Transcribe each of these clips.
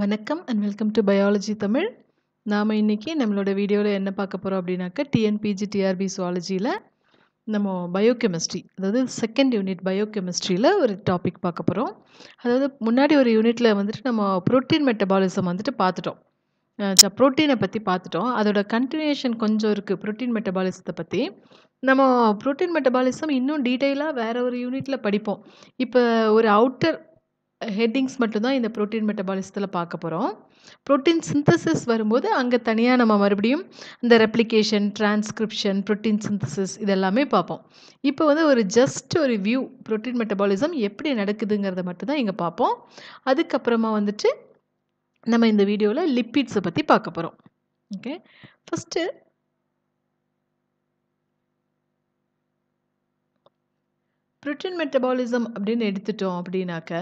வணக்கம் and welcome to biology Tamil நாம் இன்றைக்கி நம்மளோட வீடியோவில் என்ன பார்க்க போகிறோம் அப்படின்னாக்க டிஎன்பிஜி டிஆர்பி சுவாலஜியில் நம்ம பயோகெமிஸ்ட்ரி அதாவது செகண்ட் யூனிட் பயோகெமிஸ்ட்ரியில் ஒரு டாபிக் பார்க்க போகிறோம் அதாவது முன்னாடி ஒரு யூனிட்டில் வந்துட்டு நம்ம ப்ரோட்டீன் மெட்டபாலிசம் வந்துட்டு பார்த்துட்டோம் ப்ரோட்டீனை பற்றி பார்த்துட்டோம் அதோட கண்டினியூஷன் கொஞ்சம் இருக்குது ப்ரோட்டீன் மெட்டபாலிசத்தை பற்றி நம்ம ப்ரோட்டீன் மெட்டபாலிசம் இன்னும் டீட்டெயிலாக வேறு ஒரு யூனிட்டில் படிப்போம் இப்போ ஒரு அவுட்டர் ஹெட்டிங்ஸ் மட்டும்தான் இந்த ப்ரோட்டீன் மெட்டபாலிசத்தில் பார்க்க போகிறோம் ப்ரோட்டீன் சிந்தசிஸ் வரும்போது அங்கே தனியாக நம்ம மறுபடியும் இந்த ரெப்ளிகேஷன் டிரான்ஸ்கிரிப்ஷன் ப்ரோட்டீன் சிந்தசிஸ் இதெல்லாமே பார்ப்போம் இப்போ வந்து ஒரு ஜஸ்ட் ஒரு வியூ ப்ரோட்டீன் மெட்டபாலிசம் எப்படி நடக்குதுங்கிறத மட்டும்தான் இங்கே பார்ப்போம் அதுக்கப்புறமா வந்துட்டு நம்ம இந்த வீடியோவில் லிப்பிட்ஸை பற்றி பார்க்க போகிறோம் ஓகே ஃபஸ்ட்டு ப்ரோட்டீன் மெட்டபாலிசம் அப்படின்னு எடுத்துட்டோம் அப்படின்னாக்க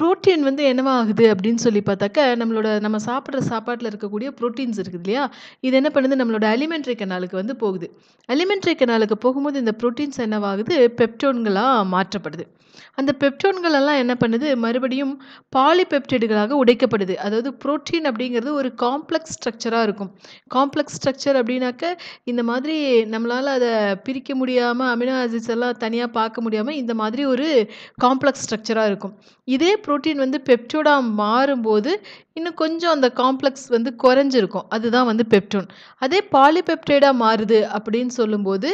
ப்ரோட்டீன் வந்து என்னவாகுது அப்படின்னு சொல்லி பார்த்தாக்க நம்மளோட நம்ம சாப்பிட்ற சாப்பாட்டில் இருக்கக்கூடிய ப்ரோட்டீன்ஸ் இருக்குது இல்லையா இது என்ன பண்ணுது நம்மளோட அலிமெண்ட்ரி கனாலுக்கு வந்து போகுது அலிமெண்ட்ரி கனாலுக்கு போகும்போது இந்த ப்ரோட்டீன்ஸ் என்னவாகுது பெப்டோன்களாக மாற்றப்படுது அந்த பெப்டோன்கள் எல்லாம் என்ன பண்ணுது மறுபடியும் பாலிபெப்டைடுகளாக உடைக்கப்படுது அதாவது ப்ரோட்டீன் அப்படிங்கிறது ஒரு காம்ப்ளெக்ஸ் ஸ்ட்ரக்சராக இருக்கும் காம்ப்ளெக்ஸ் ஸ்ட்ரக்சர் அப்படின்னாக்க இந்த மாதிரி நம்மளால் அதை பிரிக்க முடியாமல் அமினோ ஆசிட்ஸ் எல்லாம் தனியாக பார்க்க முடியாமல் இந்த மாதிரி ஒரு காம்ப்ளெக்ஸ் ஸ்ட்ரக்சராக இருக்கும் இதே ப்ரோட்டீன் வந்து பெப்டோடாக மாறும்போது இன்னும் கொஞ்சம் அந்த காம்ப்ளெக்ஸ் வந்து குறைஞ்சிருக்கும் அதுதான் வந்து பெப்டோன் அதே பாலிபெப்டைடாக மாறுது அப்படின்னு சொல்லும்போது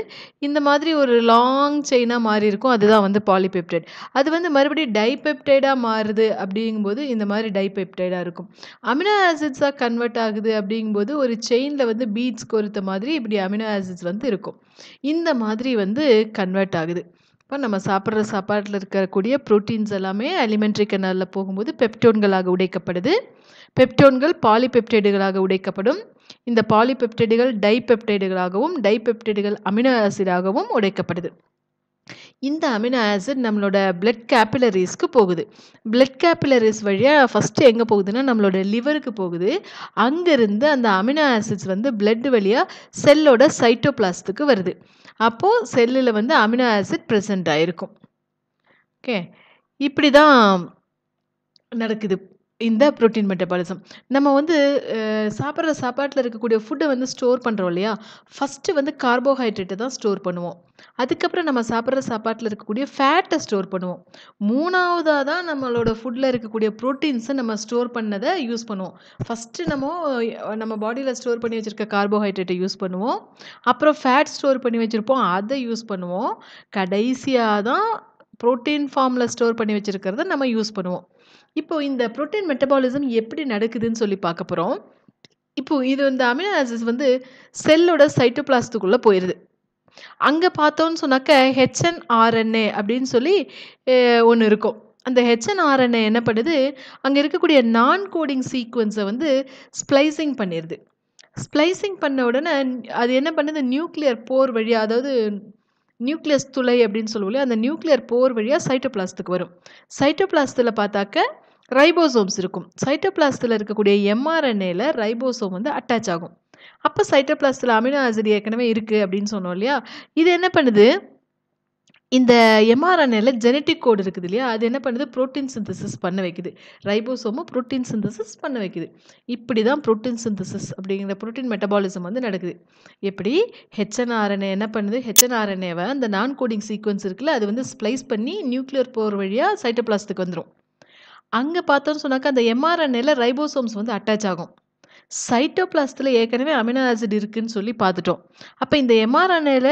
இந்த மாதிரி ஒரு லாங் செயினாக மாறி இருக்கும் அதுதான் வந்து பாலிபெப்டைட் அது வந்து மறுபடியும் டைபெப்டைடாக மாறுது அப்படிங்கும்போது இந்த மாதிரி டைபெப்டைடாக இருக்கும் அமினோ ஆசிட்ஸாக கன்வெர்ட் ஆகுது அப்படிங்கும்போது ஒரு செயினில் வந்து பீட்ஸ் கொடுத்த மாதிரி இப்படி அமினோ ஆசிட்ஸ் வந்து இருக்கும் இந்த மாதிரி வந்து கன்வெர்ட் ஆகுது இப்போ நம்ம சாப்பிட்ற சாப்பாட்டில் இருக்கக்கூடிய ப்ரோட்டீன்ஸ் எல்லாமே அலிமெண்ட்ரி கிணறில் போகும்போது பெப்டோன்களாக உடைக்கப்படுது பெப்டோன்கள் பாலிபெப்டைடுகளாக உடைக்கப்படும் இந்த பாலிபெப்டைடுகள் டைபெப்டைடுகளாகவும் டைபெப்டைடுகள் அமினோ ஆசிடாகவும் உடைக்கப்படுது இந்த அமினோ ஆசிட் நம்மளோட பிளட் கேபிலரிஸ்க்கு போகுது பிளட் கேபிலரிஸ் வழியாக ஃபஸ்ட்டு எங்கே போகுதுன்னா நம்மளோட லிவருக்கு போகுது அங்கேருந்து அந்த அமினோ ஆசிட்ஸ் வந்து பிளட் வழியாக செல்லோட சைட்டோபிளாஸ்டுக்கு வருது அப்போது செல்லில் வந்து அமினோ ஆசிட் ப்ரெசண்ட் ஆகிருக்கும் ஓகே இப்படி தான் நடக்குது இந்த ப்ரோட்டீன் மெட்டபாலிசம் நம்ம வந்து சாப்பிட்ற சாப்பாட்டில் இருக்கக்கூடிய ஃபுட்டை வந்து ஸ்டோர் பண்ணுறோம் இல்லையா ஃபஸ்ட்டு வந்து கார்போஹைட்ரேட்டை தான் ஸ்டோர் பண்ணுவோம் அதுக்கப்புறம் நம்ம சாப்பிட்ற சாப்பாட்டில் இருக்கக்கூடிய ஃபேட்டை ஸ்டோர் பண்ணுவோம் மூணாவதாக தான் நம்மளோட ஃபுட்டில் இருக்கக்கூடிய ப்ரோட்டீன்ஸை நம்ம ஸ்டோர் பண்ணதை யூஸ் பண்ணுவோம் ஃபஸ்ட்டு நம்ம நம்ம பாடியில் ஸ்டோர் பண்ணி வச்சுருக்க கார்போஹைட்ரேட்டை யூஸ் பண்ணுவோம் அப்புறம் ஃபேட் ஸ்டோர் பண்ணி வச்சுருப்போம் அதை யூஸ் பண்ணுவோம் கடைசியாக தான் ப்ரோட்டீன் ஃபார்மில் ஸ்டோர் பண்ணி வச்சுருக்கிறத நம்ம யூஸ் பண்ணுவோம் இப்போது இந்த புரோட்டீன் மெட்டபாலிசம் எப்படி நடக்குதுன்னு சொல்லி பார்க்க போகிறோம் இப்போது இது இந்த அமினோ ஆசிட்ஸ் வந்து செல்லோட சைட்டோபிளாஸ்துக்குள்ளே போயிடுது அங்கே பார்த்தோன்னு சொன்னாக்க ஹெச்என்ஆர்என்ஏ அப்படின்னு சொல்லி ஒன்று இருக்கும் அந்த ஆர்என்ஏ என்ன பண்ணுது அங்கே இருக்கக்கூடிய நான் கோடிங் சீக்வன்ஸை வந்து ஸ்ப்ளைசிங் பண்ணிடுது ஸ்ப்ளைசிங் பண்ண உடனே அது என்ன பண்ணுது நியூக்ளியர் போர் வழியாக அதாவது நியூக்ளியஸ் துளை அப்படின்னு சொல்லுவோம் அந்த நியூக்ளியர் போர் வழியாக சைட்டோபிளாஸ்துக்கு வரும் சைட்டோபிளாஸ்தில் பார்த்தாக்க ரைபோசோம்ஸ் இருக்கும் சைட்டோபிளாஸ்டில் இருக்கக்கூடிய எம்ஆர்என்ஏல ரைபோசோம் வந்து அட்டாச் ஆகும் அப்போ சைட்டோபிளாஸ்டில் அமினோ ஆசிட் ஏற்கனவே இருக்குது அப்படின்னு சொன்னோம் இல்லையா இது என்ன பண்ணுது இந்த எம்ஆர்என்ஏல ஜெனட்டிக் கோடு இருக்குது இல்லையா அது என்ன பண்ணுது ப்ரோட்டீன் சிந்தசிஸ் பண்ண வைக்குது ரைபோசோமும் ப்ரோட்டீன் சிந்தசிஸ் பண்ண வைக்குது இப்படி தான் ப்ரோட்டீன் சிந்தசிஸ் அப்படிங்கிற ப்ரோட்டீன் மெட்டபாலிசம் வந்து நடக்குது எப்படி ஹெச்என்ஆர்என்ஏ என்ன பண்ணுது ஹெச்என்ஆர்என்ஏவை அந்த நான் கோடிங் சீக்வன்ஸ் இருக்குல்ல அது வந்து ஸ்ப்ளைஸ் பண்ணி நியூக்ளியர் போர் வழியாக சைட்டோபிளாஸ்டுக்கு வந்துடும் அங்கே பார்த்தோன்னு சொன்னாக்கா அந்த எம்ஆர்என்ஏல ரைபோசோம்ஸ் வந்து அட்டாச் ஆகும் சைட்டோபிளாஸ்டில் ஏற்கனவே அமினோ ஆசிட் இருக்குதுன்னு சொல்லி பார்த்துட்டோம் அப்போ இந்த எம்ஆர்என்ஏல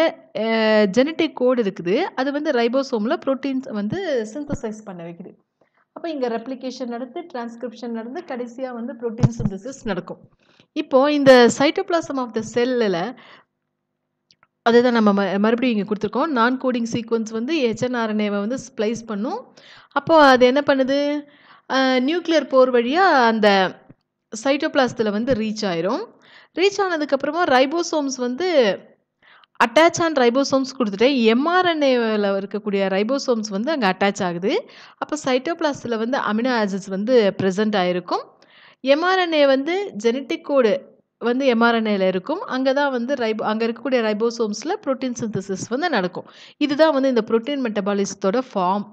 ஜெனட்டிக் கோடு இருக்குது அது வந்து ரைபோசோமில் ப்ரோட்டீன்ஸ் வந்து சிந்தசைஸ் பண்ண வைக்குது அப்போ இங்கே ரெப்ளிகேஷன் நடந்து டிரான்ஸ்கிரிப்ஷன் நடந்து கடைசியாக வந்து ப்ரோட்டீன் சிந்தசிஸ் நடக்கும் இப்போது இந்த சைட்டோபிளாசம் ஆஃப் த செல்லில் அதுதான் நம்ம மறுபடியும் இங்கே கொடுத்துருக்கோம் நான் கோடிங் சீக்வன்ஸ் வந்து ஹெச்என்ஆர்என்ஏவை வந்து ஸ்ப்ளைஸ் பண்ணும் அப்போது அது என்ன பண்ணுது நியூக்ளியர் போர் வழியாக அந்த சைட்டோபிளாஸ்டில் வந்து ரீச் ஆயிரும் ரீச் ஆனதுக்கப்புறமா ரைபோசோம்ஸ் வந்து அட்டாச் ஆன் ரைபோசோம்ஸ் கொடுத்துட்டேன் எம்ஆர்என்ஏவில் இருக்கக்கூடிய ரைபோசோம்ஸ் வந்து அங்கே அட்டாச் ஆகுது அப்போ சைட்டோபிளாஸ்டில் வந்து அமினோ ஆசிட்ஸ் வந்து ப்ரெசென்ட் ஆகிருக்கும் எம்ஆர்என்ஏ வந்து ஜெனட்டிக் கோடு வந்து எம்ஆர்என்ஏல இருக்கும் அங்கே தான் வந்து ரைபோ அங்கே இருக்கக்கூடிய ரைபோசோம்ஸில் ப்ரோட்டீன் சிந்தசிஸ் வந்து நடக்கும் இதுதான் வந்து இந்த ப்ரோட்டீன் மெட்டபாலிசத்தோட ஃபார்ம்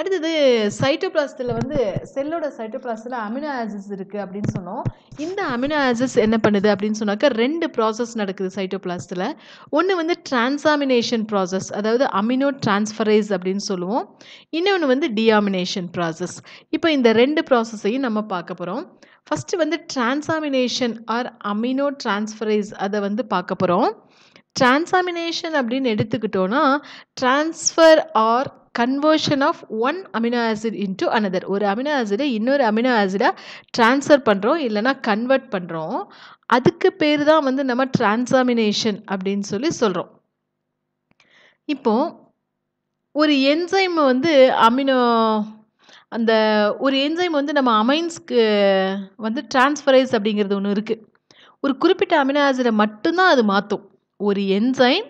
அடுத்தது சைட்டோபிளாஸ்டில் வந்து செல்லோட சைட்டோபிளாஸ்டில் அமினோ ஆசிட்ஸ் இருக்குது அப்படின்னு சொன்னோம் இந்த அமினோ ஆசிட்ஸ் என்ன பண்ணுது அப்படின்னு சொன்னாக்கா ரெண்டு ப்ராசஸ் நடக்குது சைட்டோபிளாஸ்டில் ஒன்று வந்து டிரான்ஸாமினேஷன் ப்ராசஸ் அதாவது அமினோ டிரான்ஸ்ஃபரைஸ் அப்படின்னு சொல்லுவோம் இன்னொன்று வந்து டியாமினேஷன் ப்ராசஸ் இப்போ இந்த ரெண்டு ப்ராசஸையும் நம்ம பார்க்க போகிறோம் ஃபஸ்ட்டு வந்து டிரான்ஸாமினேஷன் ஆர் அமினோ டிரான்ஸ்ஃபரைஸ் அதை வந்து பார்க்க போகிறோம் ட்ரான்ஸாமினேஷன் அப்படின்னு எடுத்துக்கிட்டோன்னா transfer or conversion of one amino acid into another ஒரு அமினோ ஆசிடை இன்னொரு அமினோ ஆசிடாக ட்ரான்ஸ்ஃபர் பண்ணுறோம் இல்லைனா கன்வெர்ட் பண்ணுறோம் அதுக்கு பேர் தான் வந்து நம்ம ட்ரான்ஸாமினேஷன் அப்படின்னு சொல்லி சொல்கிறோம் இப்போ ஒரு என்சைம் வந்து அமினோ அந்த ஒரு என்சைம் வந்து நம்ம அமைன்ஸ்க்கு வந்து டிரான்ஸ்ஃபரைஸ் அப்படிங்கிறது ஒன்று இருக்குது ஒரு குறிப்பிட்ட அமினோ ஆசிடை மட்டும்தான் அது மாற்றும் ஒரு என்சைம்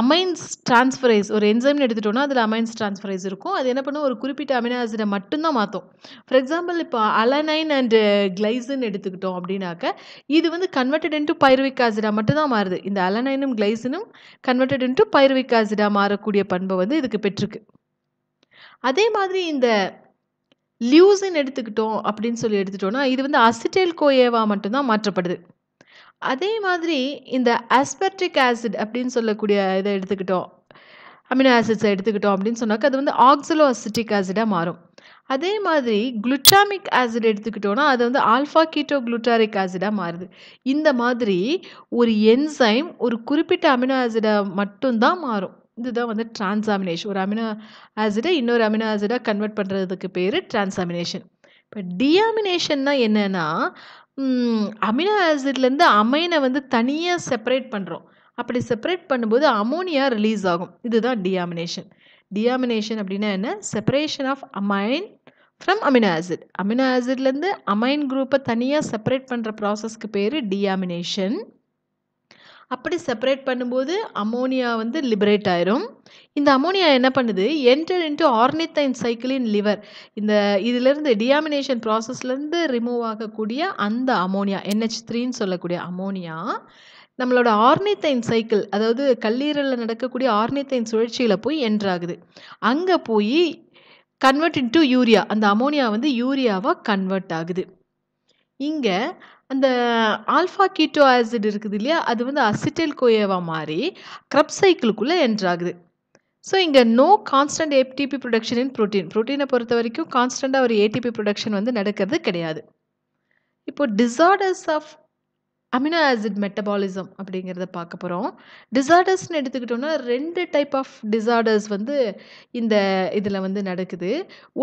அமைன்ஸ் டிரான்ஸ்ஃபரைஸ் ஒரு என்சைம்னு எடுத்துட்டோம்னா அதில் அமைன்ஸ் டிரான்ஸ்ஃபரைஸ் இருக்கும் அது என்ன பண்ணும் ஒரு குறிப்பிட்ட அமினோ ஆசிடை மட்டும்தான் மாற்றும் ஃபார் எக்ஸாம்பிள் இப்போ அலனைன் அண்டு கிளைசின் எடுத்துக்கிட்டோம் அப்படின்னாக்க இது வந்து கன்வெர்டட் இன்ட்டு பைருவிக் ஆசிடாக மட்டும்தான் மாறுது இந்த அலனைனும் கிளைசினும் கன்வெர்டட் இன்ட்டு பைருவிக் ஆசிடாக மாறக்கூடிய பண்பை வந்து இதுக்கு பெற்றிருக்கு அதே மாதிரி இந்த லியூசின் எடுத்துக்கிட்டோம் அப்படின்னு சொல்லி எடுத்துட்டோம்னா இது வந்து அசிட்டைல் கோயேவா மட்டும்தான் மாற்றப்படுது அதே மாதிரி இந்த அஸ்பர்டிக் ஆசிட் அப்படின்னு சொல்லக்கூடிய இதை எடுத்துக்கிட்டோம் அமினோ ஆசிட்ஸை எடுத்துக்கிட்டோம் அப்படின்னு சொன்னாக்க அது வந்து ஆக்சலோ அசிட்டிக் ஆசிடாக மாறும் அதே மாதிரி குளுட்டாமிக் ஆசிட் எடுத்துக்கிட்டோன்னா அது வந்து ஆல்ஃபா கீட்டோ குளுட்டாரிக் ஆசிடாக மாறுது இந்த மாதிரி ஒரு என்சைம் ஒரு குறிப்பிட்ட அமினோ ஆசிடை மட்டும்தான் மாறும் இதுதான் வந்து டிரான்சாமினேஷன் ஒரு அமினோ ஆசிடை இன்னொரு அமினோ ஆசிடாக கன்வெர்ட் பண்ணுறதுக்கு பேர் டிரான்சாமினேஷன் இப்போ டியாமினேஷன்னா என்னென்னா அமினோ ஆசிட்லேருந்து அமைனை வந்து தனியாக செப்பரேட் பண்ணுறோம் அப்படி செப்பரேட் பண்ணும்போது அமோனியா ரிலீஸ் ஆகும் இதுதான் டியாமினேஷன் டியாமினேஷன் அப்படின்னா என்ன separation of amine from amino acid amino ஆசிட்லேருந்து அமைன் குரூப்பை தனியாக செப்பரேட் பண்ணுற ப்ராசஸ்க்கு பேர் டியாமினேஷன் அப்படி செப்பரேட் பண்ணும்போது அமோனியா வந்து லிபரேட் ஆயிரும் இந்த அமோனியா என்ன பண்ணுது என்டர் இன்ட்டு ஆர்னித்தைன் சைக்கிளின் லிவர் இந்த இதிலிருந்து டியாமினேஷன் ப்ராசஸ்லேருந்து ரிமூவ் ஆகக்கூடிய அந்த அமோனியா என்ஹெச் த்ரீன்னு சொல்லக்கூடிய அமோனியா நம்மளோட ஆர்னித்தைன் சைக்கிள் அதாவது கல்லீரலில் நடக்கக்கூடிய ஆர்னித்தைன் சுழற்சியில் போய் என்ட்ராகுது அங்கே போய் கன்வெர்ட் இன்ட்டு யூரியா அந்த அமோனியா வந்து யூரியாவாக கன்வெர்ட் ஆகுது இங்க அந்த ஆல்ஃபா கீட்டோ ஆசிட் இருக்குது இல்லையா அது வந்து அசிட்டல் கோயவா மாதிரி க்ரப் சைக்கிளுக்குள்ளே என்ட்ராகுது ஸோ இங்கே no constant ATP production in protein ப்ரோட்டீனை பொறுத்த வரைக்கும் கான்ஸ்டண்ட்டாக ஒரு ஏடிபி ப்ரொடக்ஷன் வந்து நடக்கிறது கிடையாது இப்போது disorders of amino acid metabolism அப்படிங்கிறத பார்க்க போகிறோம் டிசார்டர்ஸ்னு எடுத்துக்கிட்டோம்னா ரெண்டு டைப் ஆஃப் டிசார்டர்ஸ் வந்து இந்த இதில் வந்து நடக்குது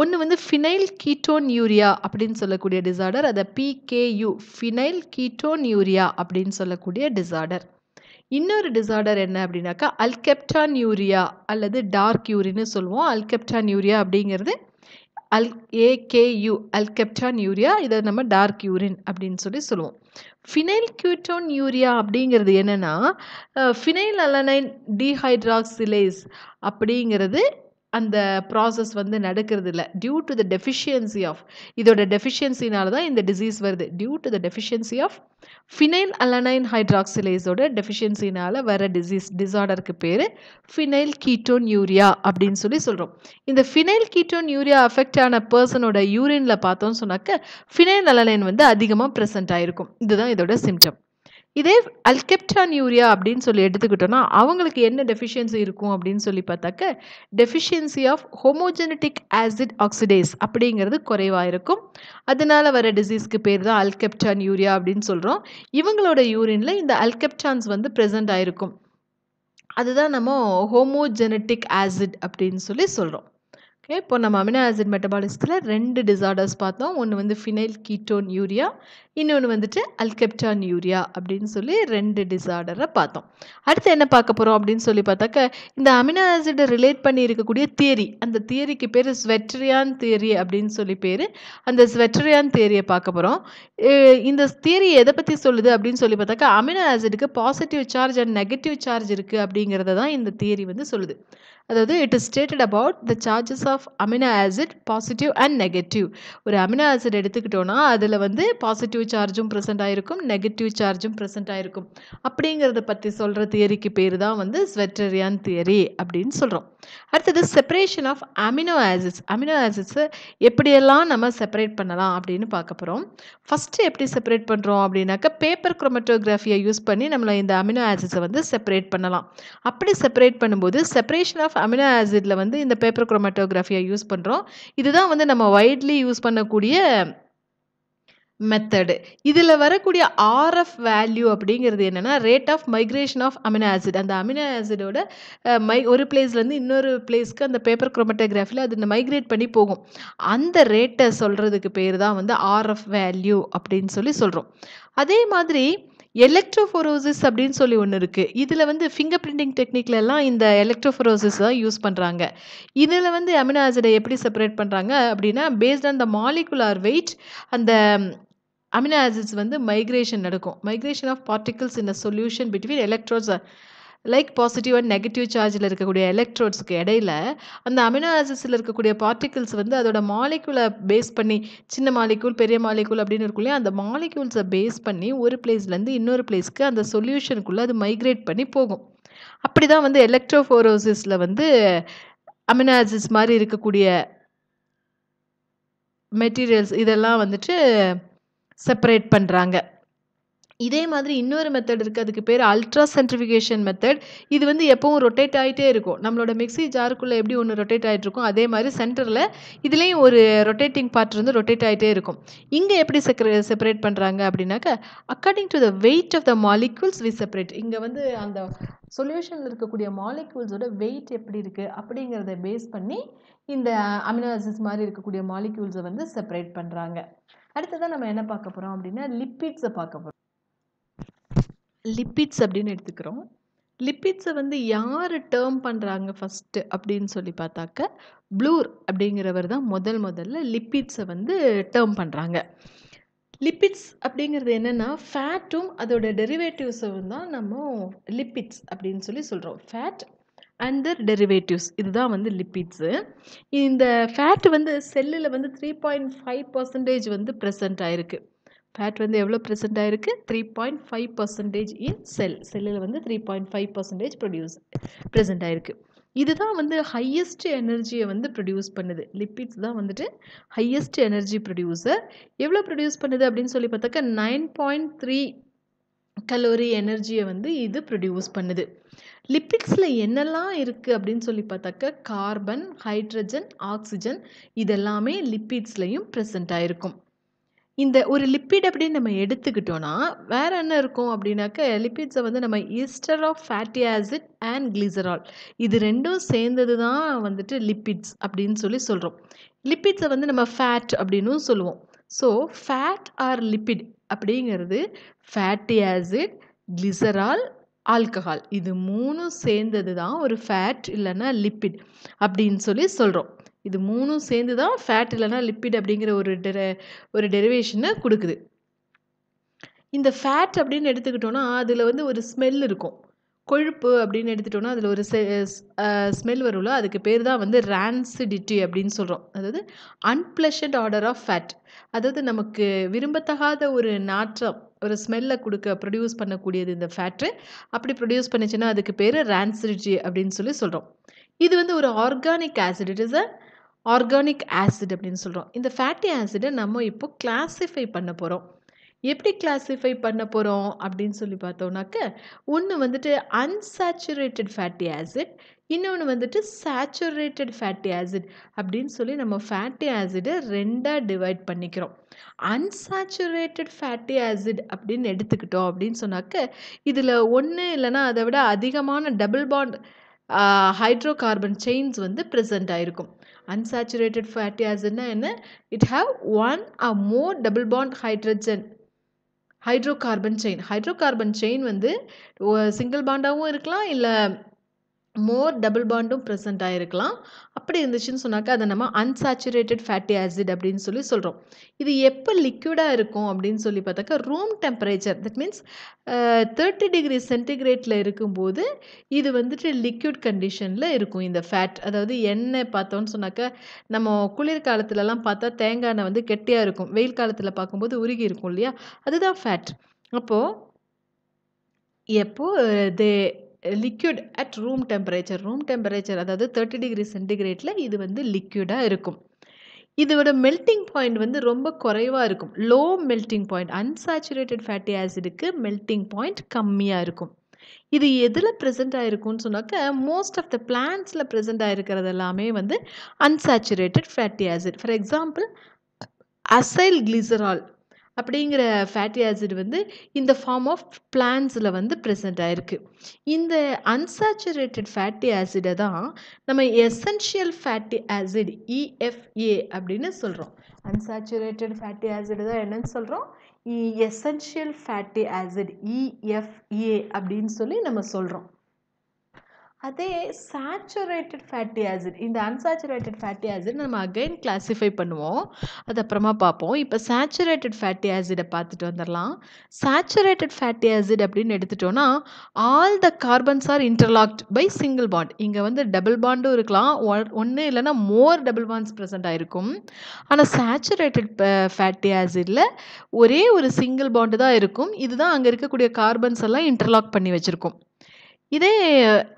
ஒன்று வந்து ஃபினைல் கீட்டோன் யூரியா அப்படின்னு சொல்லக்கூடிய டிசார்டர் அதை பிகேயு ஃபினைல் கீட்டோன் யூரியா அப்படின்னு சொல்லக்கூடிய டிசார்டர் இன்னொரு டிசார்டர் என்ன அப்படின்னாக்கா அல்கெப்டான் யூரியா அல்லது டார்க் யூரின்னு சொல்லுவோம் அல்கெப்டான் யூரியா அப்படிங்கிறது அல் ஏகேயு அல்கெப்டான் யூரியா இதை நம்ம டார்க் யூரின் அப்படின்னு சொல்லி சொல்லுவோம் ஃபினைல் கியூட்டோன் யூரியா அப்படிங்கிறது என்னென்னா ஃபினைல் அலனைன் டீஹைட்ராக்சிலேஸ் அப்படிங்கிறது அந்த ப்ராசஸ் வந்து நடக்கிறது இல்லை due to the deficiency of இதோட டெஃபிஷியன்சினால தான் இந்த டிசீஸ் வருது due to the deficiency of phenylalanine ஹைட்ராக்சிலேஸோட டெஃபிஷியன்சினால் வர டிசீஸ் டிசார்டருக்கு பேர் ஃபினைல் கீட்டோன் யூரியா அப்படின்னு சொல்லி சொல்கிறோம் இந்த ஃபினைல் கீட்டோன் யூரியா அஃபெக்ட் ஆன பர்சனோட யூரினில் பார்த்தோம்னு சொன்னாக்க ஃபினைல் அலனைன் வந்து அதிகமாக ப்ரெசென்ட் ஆகிருக்கும் இதுதான் இதோட சிம்டம் இதே அல்கெப்டான் யூரியா அப்படின்னு சொல்லி எடுத்துக்கிட்டோன்னா அவங்களுக்கு என்ன டெஃபிஷியன்சி இருக்கும் அப்படின்னு சொல்லி பார்த்தாக்க deficiency of homogentisic acid oxidase அப்படிங்கிறது குறைவாக இருக்கும் அதனால் வர டிசீஸ்க்கு பேர் தான் அல்கெப்டான் யூரியா அப்படின்னு சொல்கிறோம் இவங்களோட யூரினில் இந்த அல்கெப்டான்ஸ் வந்து ப்ரெசென்ட் ஆகிருக்கும் அதுதான் நம்ம ஹோமோஜெனட்டிக் ஆசிட் அப்படின்னு சொல்லி சொல்கிறோம் ஓகே இப்போ நம்ம அமினோ ஆசிட் மெட்டபாலிசத்தில் ரெண்டு டிசார்டர்ஸ் பார்த்தோம் ஒன்று வந்து ஃபினைல் கீட்டோன் யூரியா இன்னொன்று வந்துட்டு அல்கெப்டான் யூரியா அப்படின்னு சொல்லி ரெண்டு டிசார்டரை பார்த்தோம் அடுத்து என்ன பார்க்க போகிறோம் அப்படின்னு சொல்லி பார்த்தாக்க இந்த அமினோ ஆசிடை ரிலேட் பண்ணி இருக்கக்கூடிய தியரி அந்த தியரிக்கு பேர் ஸ்வெட்ரியான் தியரி அப்படின்னு சொல்லி பேர் அந்த ஸ்வெட்ரியான் தியரியை பார்க்க போகிறோம் இந்த தியரி எதை பற்றி சொல்லுது அப்படின்னு சொல்லி பார்த்தாக்கா அமினோ ஆசிடுக்கு positive charge and negative charge இருக்குது அப்படிங்கிறத தான் இந்த தியரி வந்து சொல்லுது அதாவது it is stated about the charges of of amino acid positive and negative ஒரு அமினோ ஆசிட் எடுத்துக்கிட்டோன்னா அதில் வந்து பாசிட்டிவ் சார்ஜும் ப்ரெசென்ட் ஆகிருக்கும் நெகட்டிவ் சார்ஜும் ப்ரெசென்ட் ஆகிருக்கும் அப்படிங்கிறத பற்றி சொல்கிற தியரிக்கு பேர் தான் வந்து ஸ்வெட்டரியான் தியரி அப்படின்னு சொல்கிறோம் அடுத்தது separation of amino acids amino acids எப்படியெல்லாம் நம்ம செப்பரேட் பண்ணலாம் அப்படின்னு பார்க்க போகிறோம் ஃபஸ்ட்டு எப்படி செப்பரேட் பண்ணுறோம் அப்படின்னாக்கா பேப்பர் குரோமெட்டோகிராஃபியை யூஸ் பண்ணி நம்மளை இந்த அமினோ ஆசிட்ஸை வந்து செப்பரேட் பண்ணலாம் அப்படி செப்பரேட் பண்ணும்போது செப்பரேஷன் ஆஃப் அமினோ ஆசிடில் வந்து இந்த பேப்பர் குரோமெட்டோகிராஃபியை யூஸ் பண்ணுறோம் இதுதான் வந்து நம்ம வைட்லி யூஸ் பண்ணக்கூடிய மெத்தடு இதில் வரக்கூடிய ஆர்எஃப் வேல்யூ அப்படிங்கிறது என்னென்னா rate of migration of amino acid அந்த அமினோ ஆசிடோட மை ஒரு பிளேஸ்லேருந்து இன்னொரு பிளேஸ்க்கு அந்த பேப்பர் குரோமட்டோகிராஃபியில் அது மைக்ரேட் பண்ணி போகும் அந்த ரேட்டை சொல்கிறதுக்கு பேர் தான் வந்து ஆர்எஃப் வேல்யூ அப்படின்னு சொல்லி சொல்கிறோம் அதே மாதிரி எலக்ட்ரோஃபோரோசிஸ் அப்படின்னு சொல்லி ஒன்று இருக்குது இதில் வந்து ஃபிங்கர் பிரிண்டிங் டெக்னிக்லலாம் இந்த எலக்ட்ரோஃபோரோசிஸ் தான் யூஸ் பண்ணுறாங்க இதில் வந்து அமினோ ஆசிடை எப்படி செப்பரேட் பண்ணுறாங்க அப்படின்னா based on the molecular weight அந்த அமினோ ஆசிட்ஸ் வந்து மைக்ரேஷன் நடக்கும் மைக்ரேஷன் ஆஃப் பார்ட்டிகல்ஸ் இந்த solution between electrodes like positive and negative சார்ஜில் இருக்கக்கூடிய எலக்ட்ரோட்ஸ்க்கு இடையில அந்த அமினோ ஆசிட்ஸில் இருக்கக்கூடிய பார்ட்டிகல்ஸ் வந்து அதோட மாலிக்யூலை பேஸ் பண்ணி சின்ன மாலிக்யூல் பெரிய மாலிக்யூல் அப்படின்னு இருக்கும் அந்த மாலிக்யூல்ஸை பேஸ் பண்ணி ஒரு பிளேஸ்லேருந்து இன்னொரு பிளேஸ்க்கு அந்த சொல்யூஷனுக்குள்ளே அது மைக்ரேட் பண்ணி போகும் அப்படி தான் வந்து எலக்ட்ரோஃபோரோசிஸில் வந்து அமினோ ஆசிட்ஸ் மாதிரி இருக்கக்கூடிய மெட்டீரியல்ஸ் இதெல்லாம் வந்துட்டு செப்பரேட் பண்ணுறாங்க இதே மாதிரி இன்னொரு மெத்தட் இருக்குது அதுக்கு பேர் அல்ட்ரா சென்ட்ரிஃபிகேஷன் மெத்தட் இது வந்து எப்பவும் ரொட்டேட் ஆகிட்டே இருக்கும் நம்மளோட மிக்சி ஜாருக்குள்ளே எப்படி ஒன்று ரொட்டேட் ஆகிட்டு இருக்கும் அதே மாதிரி சென்டரில் இதுலேயும் ஒரு ரொட்டேட்டிங் பார்ட் வந்து ரொட்டேட் ஆகிட்டே இருக்கும் இங்கே எப்படி செக்ரே செப்பரேட் பண்ணுறாங்க அப்படின்னாக்க according to the weight of the molecules we separate இங்கே வந்து அந்த சொல்யூஷனில் இருக்கக்கூடிய மாலிக்யூல்ஸோட வெயிட் எப்படி இருக்குது அப்படிங்கிறத பேஸ் பண்ணி இந்த அமினோசிஸ் மாதிரி இருக்கக்கூடிய மாலிக்யூல்ஸை வந்து செப்பரேட் பண்ணுறாங்க அடுத்ததாக நம்ம என்ன பார்க்க போகிறோம் அப்படின்னா லிப்பிட்ஸை பார்க்க போகிறோம் லிப்பிட்ஸ் அப்படின்னு எடுத்துக்கிறோம் லிப்பிட்ஸை வந்து யார் டேர்ம் பண்ணுறாங்க ஃபஸ்ட்டு அப்படின்னு சொல்லி பார்த்தாக்க ப்ளூர் அப்படிங்கிறவர் தான் முதல் முதல்ல லிப்பிட்ஸை வந்து டேர்ம் பண்ணுறாங்க லிப்பிட்ஸ் அப்படிங்கிறது என்னென்னா ஃபேட்டும் அதோட டெரிவேட்டிவ்ஸும் தான் நம்ம லிப்பிட்ஸ் அப்படின்னு சொல்லி சொல்கிறோம் ஃபேட் அண்ட் தர் டெரிவேட்டிவ்ஸ் இதுதான் வந்து லிப்பிட்ஸு இந்த ஃபேட் வந்து செல்லில் வந்து த்ரீ பாயிண்ட் ஃபைவ் பர்சன்டேஜ் வந்து ப்ரெசென்ட் ஆகிருக்கு ஃபேட் வந்து எவ்வளோ ப்ரெசென்ட் ஆகிருக்கு three point five percentage in cell செல்லில் வந்து three point five percentage produce present ஆகிருக்கு இதுதான் வந்து ஹையஸ்ட் எனர்ஜியை வந்து ப்ரொடியூஸ் பண்ணுது லிப்பிட்ஸ் தான் வந்துட்டு ஹையஸ்ட் எனர்ஜி ப்ரொடியூஸர் எவ்வளோ ப்ரொடியூஸ் பண்ணுது அப்படின்னு சொல்லி பார்த்தாக்கா நைன் பாயிண்ட் த்ரீ கலோரி எனர்ஜியை வந்து இது ப்ரொடியூஸ் பண்ணுது லிப்பிட்ஸில் என்னெல்லாம் இருக்குது அப்படின்னு சொல்லி பார்த்தாக்கா கார்பன் ஹைட்ரஜன் ஆக்சிஜன் இதெல்லாமே லிப்பிட்ஸ்லேயும் ப்ரெசென்ட் ஆகிருக்கும் இந்த ஒரு லிப்பிட் அப்படின்னு நம்ம எடுத்துக்கிட்டோன்னா வேறு என்ன இருக்கும் அப்படின்னாக்க லிப்பிட்ஸை வந்து நம்ம ester of fatty acid and glycerol இது ரெண்டும் சேர்ந்தது தான் வந்துட்டு லிப்பிட்ஸ் அப்படின்னு சொல்லி சொல்கிறோம் லிப்பிட்ஸை வந்து நம்ம ஃபேட் அப்படின்னும் சொல்லுவோம் ஸோ ஃபேட் ஆர் லிப்பிட் அப்படிங்கிறது ஃபேட்டி ஆசிட் கிளிசரால் ஆல்கஹால் இது மூணும் சேர்ந்தது தான் ஒரு ஃபேட் இல்லைன்னா லிப்பிட் அப்படின்னு சொல்லி சொல்கிறோம் இது மூணும் சேர்ந்து தான் ஃபேட் இல்லைன்னா லிப்பிட் அப்படிங்கிற ஒரு டெர ஒரு டெரிவேஷனை கொடுக்குது இந்த ஃபேட் அப்படின்னு எடுத்துக்கிட்டோன்னா அதில் வந்து ஒரு ஸ்மெல் இருக்கும் கொழுப்பு அப்படின்னு எடுத்துட்டோம்னா அதில் ஒரு ஸ்மெல் வரும்ல அதுக்கு பேர் தான் வந்து ரான்சிடிட்டி அப்படின்னு சொல்கிறோம் அதாவது அன்பிளஷட் ஆர்டர் ஆஃப் ஃபேட் அதாவது நமக்கு விரும்பத்தகாத ஒரு நாற்றம் ஒரு ஸ்மெல்லை கொடுக்க ப்ரொடியூஸ் பண்ணக்கூடியது இந்த ஃபேட்ரு அப்படி ப்ரொடியூஸ் பண்ணிச்சுன்னா அதுக்கு பேர் ரான்சிரிஜி அப்படின்னு சொல்லி சொல்கிறோம் இது வந்து ஒரு organic acid it is a organic acid அப்படின்னு சொல்கிறோம் இந்த ஃபேட்டி ஆசிடை நம்ம இப்போ கிளாஸிஃபை பண்ண போகிறோம் எப்படி கிளாஸிஃபை பண்ண போகிறோம் அப்படின்னு சொல்லி பார்த்தோம்னாக்க ஒன்று வந்துட்டு அன்சாச்சுரேட்டட் ஃபேட்டி ஆசிட் இன்னொன்று வந்துட்டு சேச்சுரேட்டட் ஃபேட்டி ஆசிட் அப்படின்னு சொல்லி நம்ம ஃபேட்டி ஆசிடை ரெண்டாக டிவைட் பண்ணிக்கிறோம் அன்சாச்சுரேட்டட் ஃபேட்டி ஆசிட் அப்படின்னு எடுத்துக்கிட்டோம் அப்படின்னு சொன்னாக்க இதில் ஒன்று இல்லைனா அதை விட அதிகமான double bond hydrocarbon chains வந்து ப்ரெசென்ட் ஆகிருக்கும் அன்சாச்சுரேட்டட் ஃபேட்டி ஆசிட்னா என்ன it have one or more double bond hydrogen hydrocarbon chain hydrocarbon chain வந்து சிங்கிள் பாண்டாகவும் இருக்கலாம் இல்லை மோர் டபுள் பாண்டும் ப்ரெசென்ட் ஆகிருக்கலாம் அப்படி இருந்துச்சுன்னு சொன்னாக்கா அதை நம்ம அன்சாச்சுரேட்டட் ஃபேட்டி ஆசிட் அப்படின்னு சொல்லி சொல்கிறோம் இது எப்போ லிக்விடாக இருக்கும் அப்படின்னு சொல்லி பார்த்தாக்கா room temperature that means thirty degree சென்டிகிரேட்டில் இருக்கும்போது இது வந்துட்டு லிக்யூட் கண்டிஷனில் இருக்கும் இந்த ஃபேட் அதாவது எண்ணெய் பார்த்தோன்னு சொன்னாக்கா நம்ம குளிர் காலத்துலலாம் பார்த்தா தேங்காய் எண்ணெய் வந்து கெட்டியாக இருக்கும் வெயில் காலத்தில் பார்க்கும்போது உருகி இருக்கும் இல்லையா அதுதான் ஃபேட் அப்போது எப்போது they liquid at room temperature room temperature அதாவது தேர்ட்டி டிகிரி சென்டிகிரேட்டில் இது வந்து லிக்யூடாக இருக்கும் இதோட மெல்ட்டிங் பாயிண்ட் வந்து ரொம்ப குறைவாக இருக்கும் low melting point unsaturated fatty ஆசிடுக்கு மெல்ட்டிங் பாயிண்ட் கம்மியாக இருக்கும் இது எதில் ப்ரெசென்ட் ஆகிருக்கும்னு சொன்னாக்க மோஸ்ட் ஆஃப் த பிளான்ஸில் ப்ரெசென்ட் ஆகிருக்கிறது எல்லாமே வந்து unsaturated fatty acid for example acyl glycerol அப்படிங்கிற ஃபேட்டி ஆசிட் வந்து இந்த ஃபார்ம் ஆஃப் பிளான்ஸில் வந்து ப்ரெசென்ட் ஆகிருக்கு இந்த அன்சாச்சுரேட்டட் ஃபேட்டி ஆசிடை தான் நம்ம எசென்ஷியல் ஃபேட்டி ஆசிட் இஎஃப்ஏ அப்படின்னு சொல்கிறோம் அன்சாச்சுரேட்டட் ஃபேட்டி ஆசிட் தான் என்னன்னு சொல்கிறோம் எசென்ஷியல் ஃபேட்டி ஆசிட் இஎஃப்ஏ அப்படின்னு சொல்லி நம்ம சொல்கிறோம் அதே சாச்சுரேட்டட் ஃபேட்டி ஆசிட் இந்த அன்சாச்சுரேட்டட் ஃபேட்டி ஆசிட் நம்ம அகைன் கிளாஸிஃபை பண்ணுவோம் அது அப்புறமா பார்ப்போம் இப்போ சேச்சுரேட்டட் ஃபேட்டி ஆசிடை பார்த்துட்டு வந்துடலாம் சாச்சுரேட்டட் ஃபேட்டி ஆசிட் அப்படின்னு எடுத்துட்டோன்னா all the carbons are interlocked by single bond இங்கே வந்து டபுள் பாண்டும் இருக்கலாம் ஒன்று இல்லைனா மோர் டபுள் பாண்ட்ஸ் ப்ரெசென்ட் ஆகிருக்கும் ஆனால் சாச்சுரேட்டட் ஃபேட்டி ஆசிடில் ஒரே ஒரு சிங்கிள் பாண்டு தான் இருக்கும் இதுதான் அங்கே இருக்கக்கூடிய கார்பன்ஸ் எல்லாம் இன்டர்லாக் பண்ணி வச்சுருக்கோம் இதே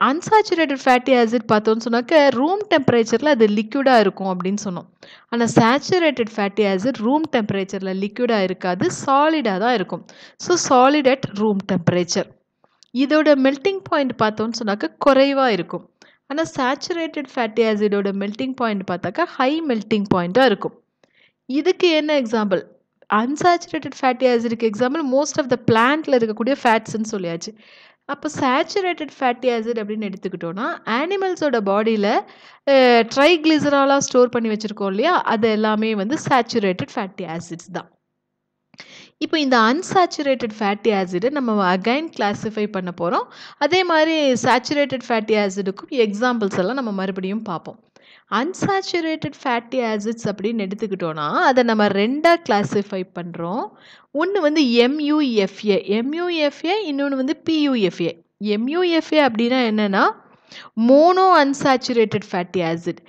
அன்சாச்சுரேட்டட் ஃபேட்டி ஆசிட் பார்த்தோன்னு சொன்னாக்க ரூம் டெம்பரேச்சரில் அது லிக்யூடாக இருக்கும் அப்படின்னு சொன்னோம் ஆனால் சேச்சுரேட்டட் ஃபேட்டி ஆசிட் ரூம் டெம்பரேச்சரில் லிக்யூடாக இருக்காது சாலிடாக தான் இருக்கும் so solid at room temperature இதோட மெல்டிங் பாயிண்ட் பார்த்தோன்னு சொன்னாக்க குறைவாக இருக்கும் ஆனால் சேச்சுரேட்டட் ஃபேட்டி ஆசிடோட மெல்டிங் பாயிண்ட் பார்த்தாக்கா ஹை மெல்டிங் பாயிண்ட்டாக இருக்கும் இதுக்கு என்ன எக்ஸாம்பிள் அன்சாச்சுரேட்டட் ஃபேட்டி ஆசிடுக்கு எக்ஸாம்பிள் மோஸ்ட் ஆஃப் த பிளான்ட்டில் இருக்கக்கூடிய ஃபேட்ஸ்ன்னு சொல்லியாச்சு அப்போ சேச்சுரேட்டட் ஃபேட்டி ஆசிட் அப்படின்னு எடுத்துக்கிட்டோன்னா அனிமல்ஸோட பாடியில் ட்ரைக்ளிசராலாக ஸ்டோர் பண்ணி வச்சுருக்கோம் இல்லையா அது எல்லாமே வந்து சேச்சுரேட்டட் ஃபேட்டி ஆசிட்ஸ் தான் இப்போ இந்த அன்சாச்சுரேட்டட் ஃபேட்டி ஆசிடை நம்ம அகைன் கிளாஸிஃபை பண்ண போகிறோம் அதே மாதிரி சேச்சுரேட்டட் ஃபேட்டி ஆசிடுக்கும் எக்ஸாம்பிள்ஸ் எல்லாம் நம்ம மறுபடியும் பார்ப்போம் அன்சாச்சுரேட்டட் ஃபேட்டி ஆசிட்ஸ் அப்படின்னு எடுத்துக்கிட்டோன்னா அதை நம்ம ரெண்டாக கிளாஸிஃபை பண்ணுறோம் ஒன்று வந்து எம்யூஎஃப்ஏ எம்யூஎஃப்ஏ இன்னொன்று வந்து பியூஎஃப்ஏ எம்யூஎஃப்ஏ அப்படின்னா என்னென்னா mono unsaturated fatty acid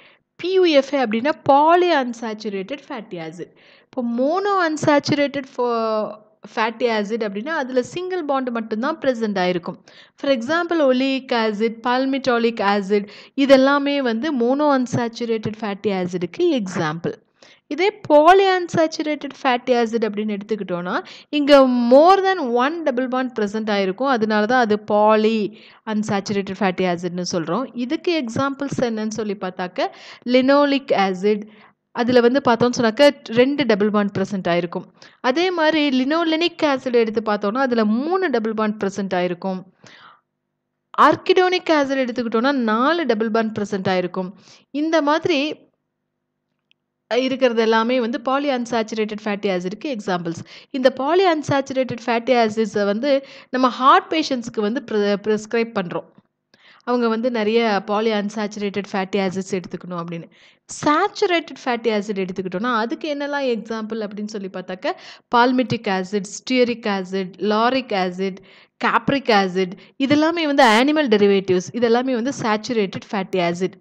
PUFA அப்படின்னா பாலி அன்சாச்சுரேட்டட் ஃபேட்டி ஆசிட் இப்போ மோனோ அன்சாச்சுரேட்டட் ஃபோ ஃபேட்டி ஆசிட் அப்படின்னா அதில் சிங்கிள் பாண்டு மட்டும்தான் ப்ரெசென்ட் ஆகிருக்கும் for example oleic acid palmitoleic acid இதெல்லாமே வந்து மோனோ அன்சாச்சுரேட்டட் ஃபேட்டி ஆசிடுக்கு எக்ஸாம்பிள் இதே அன்சாச்சுரேட்டட் ஃபேட்டி ஆசிட் அப்படின்னு எடுத்துக்கிட்டோன்னா இங்கே more then one double bond present ஆகிருக்கும் அதனால தான் அது பாலி அன்சாச்சுரேட்டட் ஃபேட்டி ஆசிட்னு சொல்கிறோம் இதுக்கு எக்ஸாம்பிள்ஸ் என்னன்னு சொல்லி பார்த்தாக்க லினோலிக் ஆசிட் அதில் வந்து பார்த்தோன்னு சொன்னாக்கா ரெண்டு டபுள் பாண்ட் ப்ரெசென்ட் ஆகிருக்கும் அதே மாதிரி லினோலெனிக் ஆசிட் எடுத்து பார்த்தோன்னா அதில் மூணு டபுள் பாண்ட் ப்ரெசென்ட் ஆகிருக்கும் ஆர்கிடோனிக் ஆசிட் எடுத்துக்கிட்டோன்னா நாலு டபுள் பாண்ட் ப்ரெசென்ட் ஆகிருக்கும் இந்த மாதிரி இருக்கிறது எல்லாமே வந்து பாலி அன்சாச்சுரேட்டட் ஃபேட்டி ஆசிட்க்கு எக்ஸாம்பிள்ஸ் இந்த பாலி அன்சாச்சுரேட்டட் ஃபேட்டி ஆசிட்ஸை வந்து நம்ம ஹார்ட் பேஷண்ட்ஸ்க்கு வந்து ப்ரிஸ்கிரைப் பண்ணுறோம் அவங்க வந்து நிறைய பாலி அன்சாச்சுரேட்டட் ஃபேட்டி ஆசிட்ஸ் எடுத்துக்கணும் அப்படின்னு சாச்சுரேட்டட் ஃபேட்டி ஆசிட் எடுத்துக்கிட்டோம்னா அதுக்கு என்னெல்லாம் எக்ஸாம்பிள் அப்படின்னு சொல்லி பார்த்தாக்க palmitic acid stearic acid lauric acid capric acid இதெல்லாமே வந்து ஆனிமல் டெரிவேட்டிவ்ஸ் இதெல்லாமே வந்து சேச்சுரேட்டட் ஃபேட்டி ஆசிட்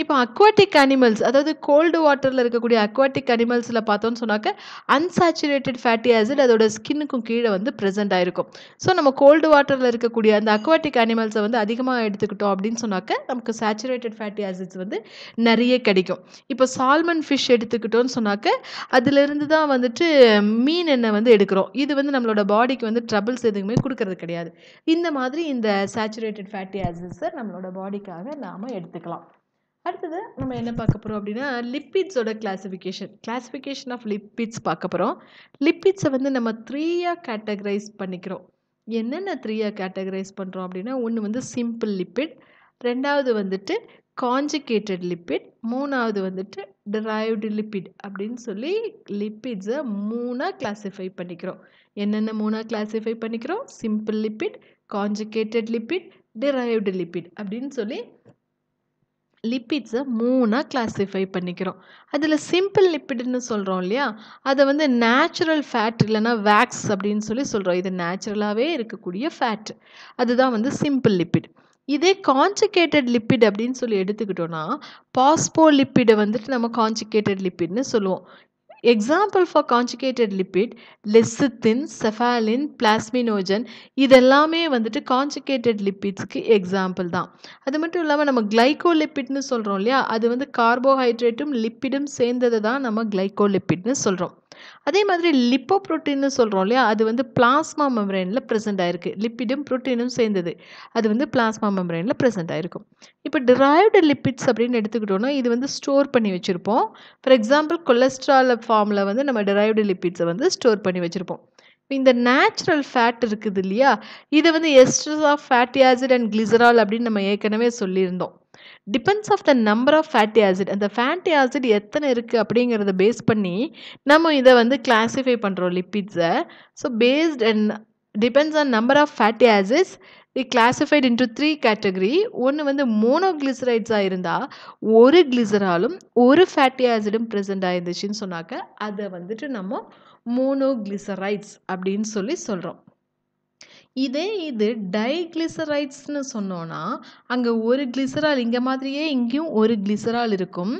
இப்போ அக்வாட்டிக் அனிமல்ஸ் அதாவது கோல்டு வாட்டரில் இருக்கக்கூடிய அக்வாட்டிக் அனிமல்ஸில் பார்த்தோன்னு சொன்னாக்க அன்சாச்சுரேட்டட் ஃபேட்டி ஆசிட் அதோட ஸ்கின்னுக்கும் கீழே வந்து ப்ரெசென்ட் ஆகிருக்கும் ஸோ நம்ம கோல்டு வாட்டரில் இருக்கக்கூடிய அந்த அக்வாட்டிக் அனிமல்ஸை வந்து அதிகமாக எடுத்துக்கிட்டோம் அப்படின்னு சொன்னாக்க நமக்கு சேச்சுரேட்டட் ஃபேட்டி ஆசிட்ஸ் வந்து நிறைய கிடைக்கும் இப்போ சால்மன் ஃபிஷ் எடுத்துக்கிட்டோன்னு சொன்னாக்க அதுலேருந்து தான் வந்துட்டு மீன் எண்ணெய் வந்து எடுக்கிறோம் இது வந்து நம்மளோட பாடிக்கு வந்து ட்ரபிள்ஸ் எதுவுமே கொடுக்கறது கிடையாது இந்த மாதிரி இந்த சேச்சுரேட்டட் ஃபேட்டி ஆசிட்ஸை நம்மளோட பாடிக்காக நாம் எடுத்துக்கலாம் அடுத்தது நம்ம என்ன பார்க்க போகிறோம் அப்படின்னா லிப்பிட்ஸோட கிளாஸிஃபிகேஷன் கிளாஸிஃபிகேஷன் ஆஃப் லிப்பிட்ஸ் பார்க்க போகிறோம் லிப்பிட்ஸை வந்து நம்ம த்ரீயாக கேட்டகரைஸ் பண்ணிக்கிறோம் என்னென்ன த்ரீயாக கேட்டகரைஸ் பண்ணுறோம் அப்படின்னா ஒன்று வந்து சிம்பிள் லிப்பிட் ரெண்டாவது வந்துட்டு காஞ்சிகேட்டட் லிப்பிட் மூணாவது வந்துட்டு டிரைவ்டு லிப்பிட் அப்படின்னு சொல்லி லிப்பிட்ஸை மூணாக கிளாஸிஃபை பண்ணிக்கிறோம் என்னென்ன மூணாக கிளாஸிஃபை பண்ணிக்கிறோம் simple lipid conjugated lipid derived lipid அப்படின்னு சொல்லி லிப்பிட்ஸை மூணாக கிளாஸிஃபை பண்ணிக்கிறோம் அதில் சிம்பிள் லிப்பிடுன்னு சொல்கிறோம் இல்லையா அதை வந்து நேச்சுரல் ஃபேட் இல்லைனா வேக்ஸ் அப்படின்னு சொல்லி சொல்கிறோம் இது நேச்சுரலாகவே இருக்கக்கூடிய ஃபேட் அதுதான் வந்து சிம்பிள் லிப்பிட் இதே கான்சிகேட்டட் லிப்பிட் அப்படின்னு சொல்லி எடுத்துக்கிட்டோன்னா பாஸ்போ லிப்பிடை வந்துட்டு நம்ம கான்சிகேட்டட் லிப்பிட்னு சொல்லுவோம் example for conjugated lipid lecithin cephalin plasminogen இதெல்லாமே வந்துட்டு கான்ஜிகேட்டட் லிப்பிட்ஸ்க்கு எக்ஸாம்பிள் தான் அது மட்டும் இல்லாமல் நம்ம கிளைகோலிப்பிட்னு சொல்கிறோம் இல்லையா அது வந்து கார்போஹைட்ரேட்டும் லிப்பிடும் சேர்ந்ததை தான் நம்ம கிளைகோலிப்பிட்னு சொல்கிறோம் அதே மாதிரி லிப்போ புரோட்டீன்னு சொல்கிறோம் இல்லையா அது வந்து பிளாஸ்மா மெம்ரைனில் ப்ரெசென்ட் ஆகிருக்கு லிப்பிடும் புரோட்டீனும் சேர்ந்தது அது வந்து பிளாஸ்மா மெம்ரைனில் ப்ரெசென்ட் ஆகிருக்கும் இப்போ டிரைவ்டு லிப்பிட்ஸ் அப்படின்னு எடுத்துக்கிட்டோன்னா இது வந்து ஸ்டோர் பண்ணி வச்சுருப்போம் ஃபார் எக்ஸாம்பிள் கொலஸ்ட்ரால் ஃபார்மில் வந்து நம்ம டிரைவ்டு லிப்பிட்ஸை வந்து ஸ்டோர் பண்ணி வச்சுருப்போம் இந்த நேச்சுரல் ஃபேட் இருக்குது இல்லையா இதை வந்து esters of fatty acid and glycerol அப்படின்னு நம்ம ஏற்கனவே சொல்லியிருந்தோம் depends of the number of fatty acid அந்த ஃபேட்டி ஆசிட் எத்தனை இருக்குது அப்படிங்கிறத பேஸ் பண்ணி நம்ம இதை வந்து கிளாஸிஃபை பண்ணுறோம் லிப்பிட்ஸை so based and depends on number of fatty acids they classified into three category ஒன்று வந்து மோனோக்ளிசரைட்ஸாக இருந்தால் ஒரு கிளிசராலும் ஒரு ஃபேட்டி ஆசிடும் ப்ரெசென்ட் ஆயிருந்துச்சுன்னு சொன்னாக்க அதை வந்துட்டு நம்ம மோனோகிளிசரைட்ஸ் அப்படின்னு சொல்லி சொல்கிறோம் இதே இது டைக்ளிசரைட்ஸ்னு சொன்னோன்னா அங்கே ஒரு கிளிசரால் இங்கே மாதிரியே இங்கேயும் ஒரு கிளிசரால் இருக்கும்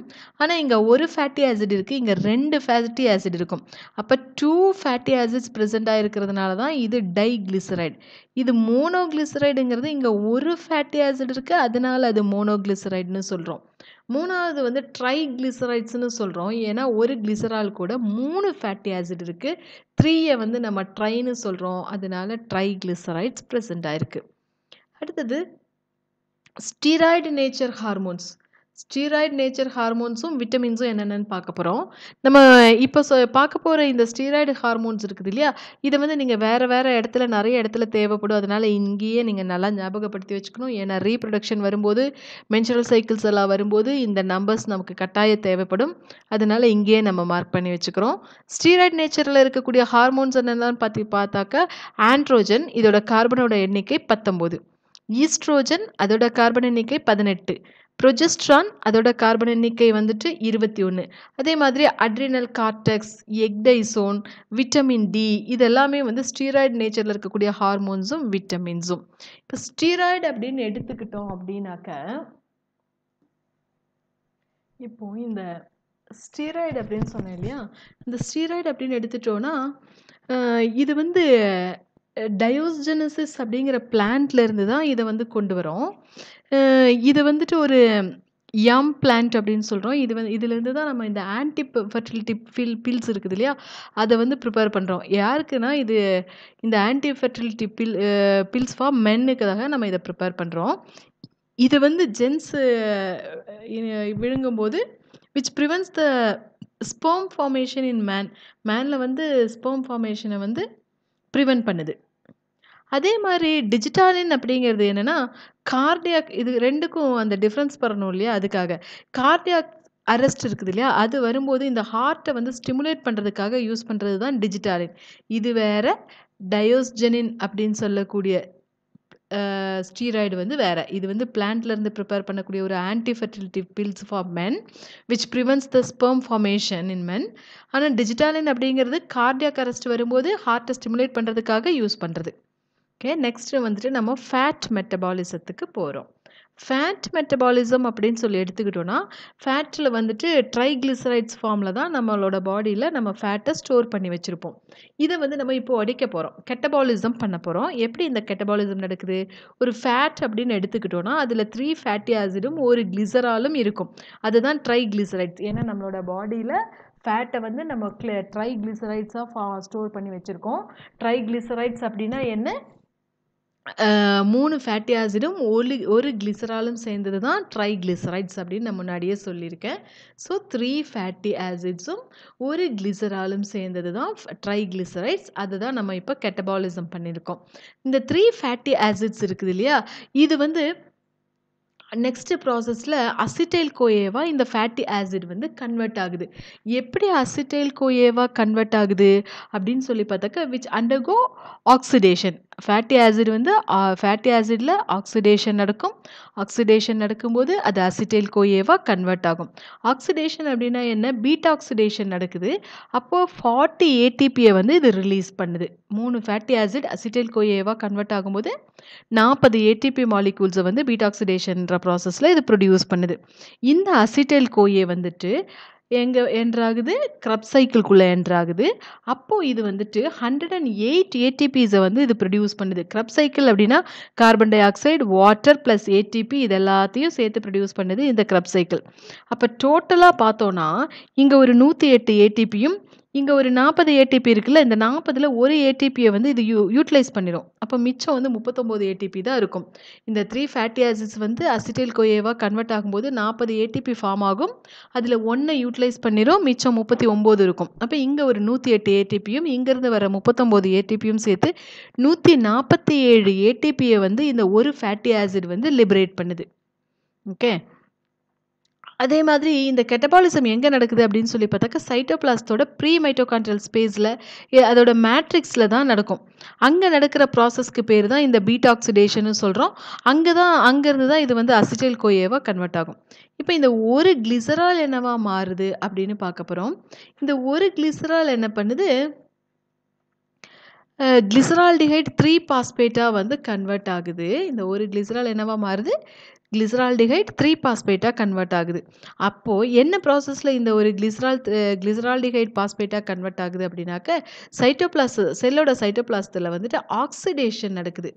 ஆனால் இங்கே ஒரு ஃபேட்டி ஆசிட் இருக்குது இங்கே ரெண்டு ஃபேட்டி ஆசிட் இருக்கும் அப்போ டூ ஃபேட்டி ஆசிட்ஸ் ப்ரெசென்ட் இருக்கிறதுனால தான் இது டைகிளிசரைட் இது மோனோகிளிசரைடுங்கிறது இங்கே ஒரு ஃபேட்டி ஆசிட் இருக்குது அதனால் அது மோனோகிளிசரைடுன்னு சொல்கிறோம் மூணாவது வந்து ட்ரை கிளிசரைட்ஸ்னு சொல்கிறோம் ஏன்னா ஒரு கிளிசரால் கூட மூணு ஃபேட்டி ஆசிட் இருக்குது த்ரீயை வந்து நம்ம ட்ரைன்னு சொல்கிறோம் அதனால ட்ரை கிளிசரைட்ஸ் ப்ரெசென்ட் ஆகிருக்கு அடுத்தது steroid nature hormones steroid nature ஹார்மோன்ஸும் விட்டமின்ஸும் என்னென்னு பார்க்க போகிறோம் நம்ம இப்போ சொ பார்க்க போகிற இந்த ஸ்டீராய்டு ஹார்மோன்ஸ் இருக்குது இல்லையா இதை வந்து நீங்கள் வேறு வேறு இடத்துல நிறைய இடத்துல தேவைப்படும் அதனால் இங்கேயே நீங்கள் நல்லா ஞாபகப்படுத்தி வச்சுக்கணும் ஏன்னா ரீப்ரொடக்ஷன் வரும்போது மென்சுரல் சைக்கிள்ஸ் எல்லாம் வரும்போது இந்த நம்பர்ஸ் நமக்கு கட்டாய தேவைப்படும் அதனால் இங்கேயே நம்ம மார்க் பண்ணி வச்சுக்கிறோம் ஸ்டீராய்டு நேச்சரில் இருக்கக்கூடிய ஹார்மோன்ஸ் என்னென்னு பார்த்து பார்த்தாக்கா ஆண்ட்ரோஜன் இதோட கார்பனோட எண்ணிக்கை பத்தொம்போது ஈஸ்ட்ரோஜன் அதோட கார்பன் எண்ணிக்கை பதினெட்டு ப்ரொஜெஸ்ட்ரான் அதோட கார்பன் எண்ணிக்கை வந்துட்டு இருபத்தி ஒன்று அதே மாதிரி adrenal cortex ecdysone vitamin D இதெல்லாமே வந்து ஸ்டீராய்டு நேச்சரில் இருக்கக்கூடிய ஹார்மோன்ஸும் விட்டமின்ஸும் இப்போ ஸ்டீராய்டு அப்படின்னு எடுத்துக்கிட்டோம் அப்படின்னாக்க இப்போ இந்த ஸ்டீராய்டு அப்படின்னு சொன்னேன் இல்லையா இந்த ஸ்டீராய்டு அப்படின்னு எடுத்துட்டோன்னா இது வந்து டயோஸ்ஜெனசிஸ் அப்படிங்கிற பிளான்ட்லேருந்து தான் இதை வந்து கொண்டு வரோம் இது வந்துட்டு ஒரு யம் பிளான்ட் அப்படின்னு சொல்கிறோம் இது வந்து இதுலேருந்து தான் நம்ம இந்த ஆன்டி ஃபர்டிலிட்டி பில் பில்ஸ் இருக்குது இல்லையா அதை வந்து ப்ரிப்பேர் பண்ணுறோம் யாருக்குன்னா இது இந்த anti fertility pill pills for மென்னுக்காக நம்ம இதை ப்ரிப்பேர் பண்ணுறோம் இதை வந்து ஜென்ஸு விழுங்கும்போது which prevents the sperm formation in man மேனில் வந்து ஸ்போம் ஃபார்மேஷனை வந்து ப்ரிவென்ட் பண்ணுது அதே மாதிரி டிஜிட்டாலின் அப்படிங்கிறது என்னென்னா கார்டியாக் இது ரெண்டுக்கும் அந்த டிஃப்ரென்ஸ் பண்ணணும் இல்லையா அதுக்காக கார்டியாக் அரெஸ்ட் இருக்குது இல்லையா அது வரும்போது இந்த ஹார்ட்டை வந்து ஸ்டிமுலேட் பண்ணுறதுக்காக யூஸ் பண்ணுறது தான் டிஜிட்டாலின் இது வேறு டயோஸ்ஜெனின் அப்படின்னு சொல்லக்கூடிய ஸ்டீராய்டு வந்து வேறு இது வந்து பிளான்ட்லேருந்து ப்ரிப்பேர் பண்ணக்கூடிய ஒரு anti fertility pills for men which prevents the sperm formation in men ஆனால் டிஜிட்டாலின் அப்படிங்கிறது கார்டியாக் அரெஸ்ட் வரும்போது ஹார்ட்டை ஸ்டிமுலேட் பண்ணுறதுக்காக யூஸ் பண்ணுறது ஓகே நெக்ஸ்ட்டு வந்துட்டு நம்ம ஃபேட் மெட்டபாலிசத்துக்கு போகிறோம் ஃபேட் மெட்டபாலிசம் அப்படின்னு சொல்லி எடுத்துக்கிட்டோன்னா ஃபேட்டில் வந்துட்டு ட்ரைக்ளிசரைட்ஸ் ஃபார்மில் தான் நம்மளோட பாடியில் நம்ம ஃபேட்டை ஸ்டோர் பண்ணி வச்சுருப்போம் இதை வந்து நம்ம இப்போ உடைக்க போகிறோம் கெட்டபாலிசம் பண்ண போகிறோம் எப்படி இந்த கெட்டபாலிசம் நடக்குது ஒரு ஃபேட் அப்படின்னு எடுத்துக்கிட்டோன்னா அதில் த்ரீ ஃபேட்டி ஆசிடும் ஒரு கிளிசராலும் இருக்கும் அதுதான் ட்ரைக்ளிசரைட்ஸ் ஏன்னா நம்மளோட பாடியில் ஃபேட்டை வந்து நம்ம ட்ரை ட்ரைக்ளிசரைட்ஸாக ஃபா ஸ்டோர் பண்ணி வச்சுருக்கோம் ட்ரைக்ளிசரைட்ஸ் அப்படின்னா என்ன மூணு ஃபேட்டி ஆசிடும் ஒரு ஒரு கிளிசராலும் சேர்ந்தது தான் ட்ரை கிளிசரைட்ஸ் அப்படின்னு நான் முன்னாடியே சொல்லியிருக்கேன் ஸோ த்ரீ ஃபேட்டி ஆசிட்ஸும் ஒரு கிளிசராலும் சேர்ந்தது தான் ட்ரை கிளிசரைட்ஸ் அதை தான் நம்ம இப்போ கெட்டபாலிசம் பண்ணியிருக்கோம் இந்த த்ரீ ஃபேட்டி ஆசிட்ஸ் இருக்குது இல்லையா இது வந்து நெக்ஸ்ட்டு ப்ராசஸில் அசிட்டைல் கோயேவா இந்த ஃபேட்டி ஆசிட் வந்து கன்வெர்ட் ஆகுது எப்படி அசிட்டைல் கோயேவா கன்வெர்ட் ஆகுது அப்படின்னு சொல்லி பார்த்தாக்கா which undergo oxidation fatty acid வந்து ஃபேட்டி ஆசிடில் ஆக்சிடேஷன் நடக்கும் ஆக்சிடேஷன் நடக்கும்போது அது அசிட்டைல் கோயேவாக கன்வெர்ட் ஆகும் ஆக்சிடேஷன் அப்படின்னா என்ன பீட் ஆக்சிடேஷன் நடக்குது அப்போது ஃபார்ட்டி ஏடிபியை வந்து இது ரிலீஸ் பண்ணுது மூணு ஃபேட்டி ஆசிட் அசிட்டைல் கோஏவாக கன்வெர்ட் ஆகும்போது நாற்பது ஏடிபி மாலிகூல்ஸை வந்து பீட் ஆக்சிடேஷன்ற ப்ராசஸில் இது ப்ரொடியூஸ் பண்ணுது இந்த அசிட்டைல் கோயை வந்துட்டு எங்கே என்ட்ராகுது க்ரப் சைக்கிள்குள்ளே என்ட்ராகுது அப்போது இது வந்துட்டு ஹண்ட்ரட் அண்ட் எயிட் ஏடிபிஸை வந்து இது ப்ரொடியூஸ் பண்ணுது க்ரப் சைக்கிள் அப்படின்னா carbon dioxide water plus ATP இது எல்லாத்தையும் சேர்த்து ப்ரொடியூஸ் பண்ணுது இந்த க்ரப் சைக்கிள் அப்போ டோட்டலாக பார்த்தோன்னா இங்கே ஒரு நூற்றி எட்டு ஏடிபியும் இங்கே ஒரு நாற்பது ஏடிபி இருக்குல்ல இந்த நாற்பதில் ஒரு ஏடிபியை வந்து இது யூ யூட்டிலைஸ் பண்ணிடும் அப்போ மிச்சம் வந்து முப்பத்தொம்போது ஏடிபி தான் இருக்கும் இந்த த்ரீ ஃபேட்டி ஆசிட்ஸ் வந்து அசிட்டில் கொயேவாக கன்வெர்ட் ஆகும்போது நாற்பது ஏடிபி ஃபார்ம் ஆகும் அதில் ஒன்றை யூட்டிலைஸ் பண்ணிடும் மிச்சம் முப்பத்தி ஒம்பது இருக்கும் அப்போ இங்கே ஒரு நூற்றி எட்டு ஏடிபியும் இங்கேருந்து வர முப்பத்தொம்போது ஏடிபியும் சேர்த்து நூற்றி நாற்பத்தி ஏழு ஏடிபியை வந்து இந்த ஒரு ஃபேட்டி ஆசிட் வந்து லிபரேட் பண்ணுது ஓகே அதே மாதிரி இந்த கெட்டபாலிசம் எங்கே நடக்குது அப்படின்னு சொல்லி பார்த்தாக்கா சைட்டோபிளாஸ்டோட ப்ரீ மைட்டோகான்ட்ரல் ஸ்பேஸில் அதோட மேட்ரிக்ஸில் தான் நடக்கும் அங்கே நடக்கிற ப்ராசஸ்க்கு பேர் தான் இந்த பீட்டாக்சிடேஷன்னு சொல்கிறோம் அங்கே தான் அங்கேருந்து தான் இது வந்து அசிட்டைல் கோயேவாக கன்வெர்ட் ஆகும் இப்போ இந்த ஒரு கிளிசரால் என்னவாக மாறுது அப்படின்னு பார்க்க போகிறோம் இந்த ஒரு கிளிசரால் என்ன பண்ணுது கிளிசரால்டிஹைட் த்ரீ பாஸ்பேட்டாக வந்து கன்வெர்ட் ஆகுது இந்த ஒரு கிளிசரால் என்னவாக மாறுது கிளிசரால்டிஹைட் த்ரீ பாஸ்பேட்டாக கன்வெர்ட் ஆகுது அப்போது என்ன ப்ராசஸில் இந்த ஒரு கிளிசரால் கிளிசரால்டிஹைட் பாஸ்பேட்டாக கன்வெர்ட் ஆகுது அப்படின்னாக்க சைட்டோப்ளாஸ் செல்லோட சைட்டோபிளாஸ்தில் வந்துட்டு ஆக்சிடேஷன் நடக்குது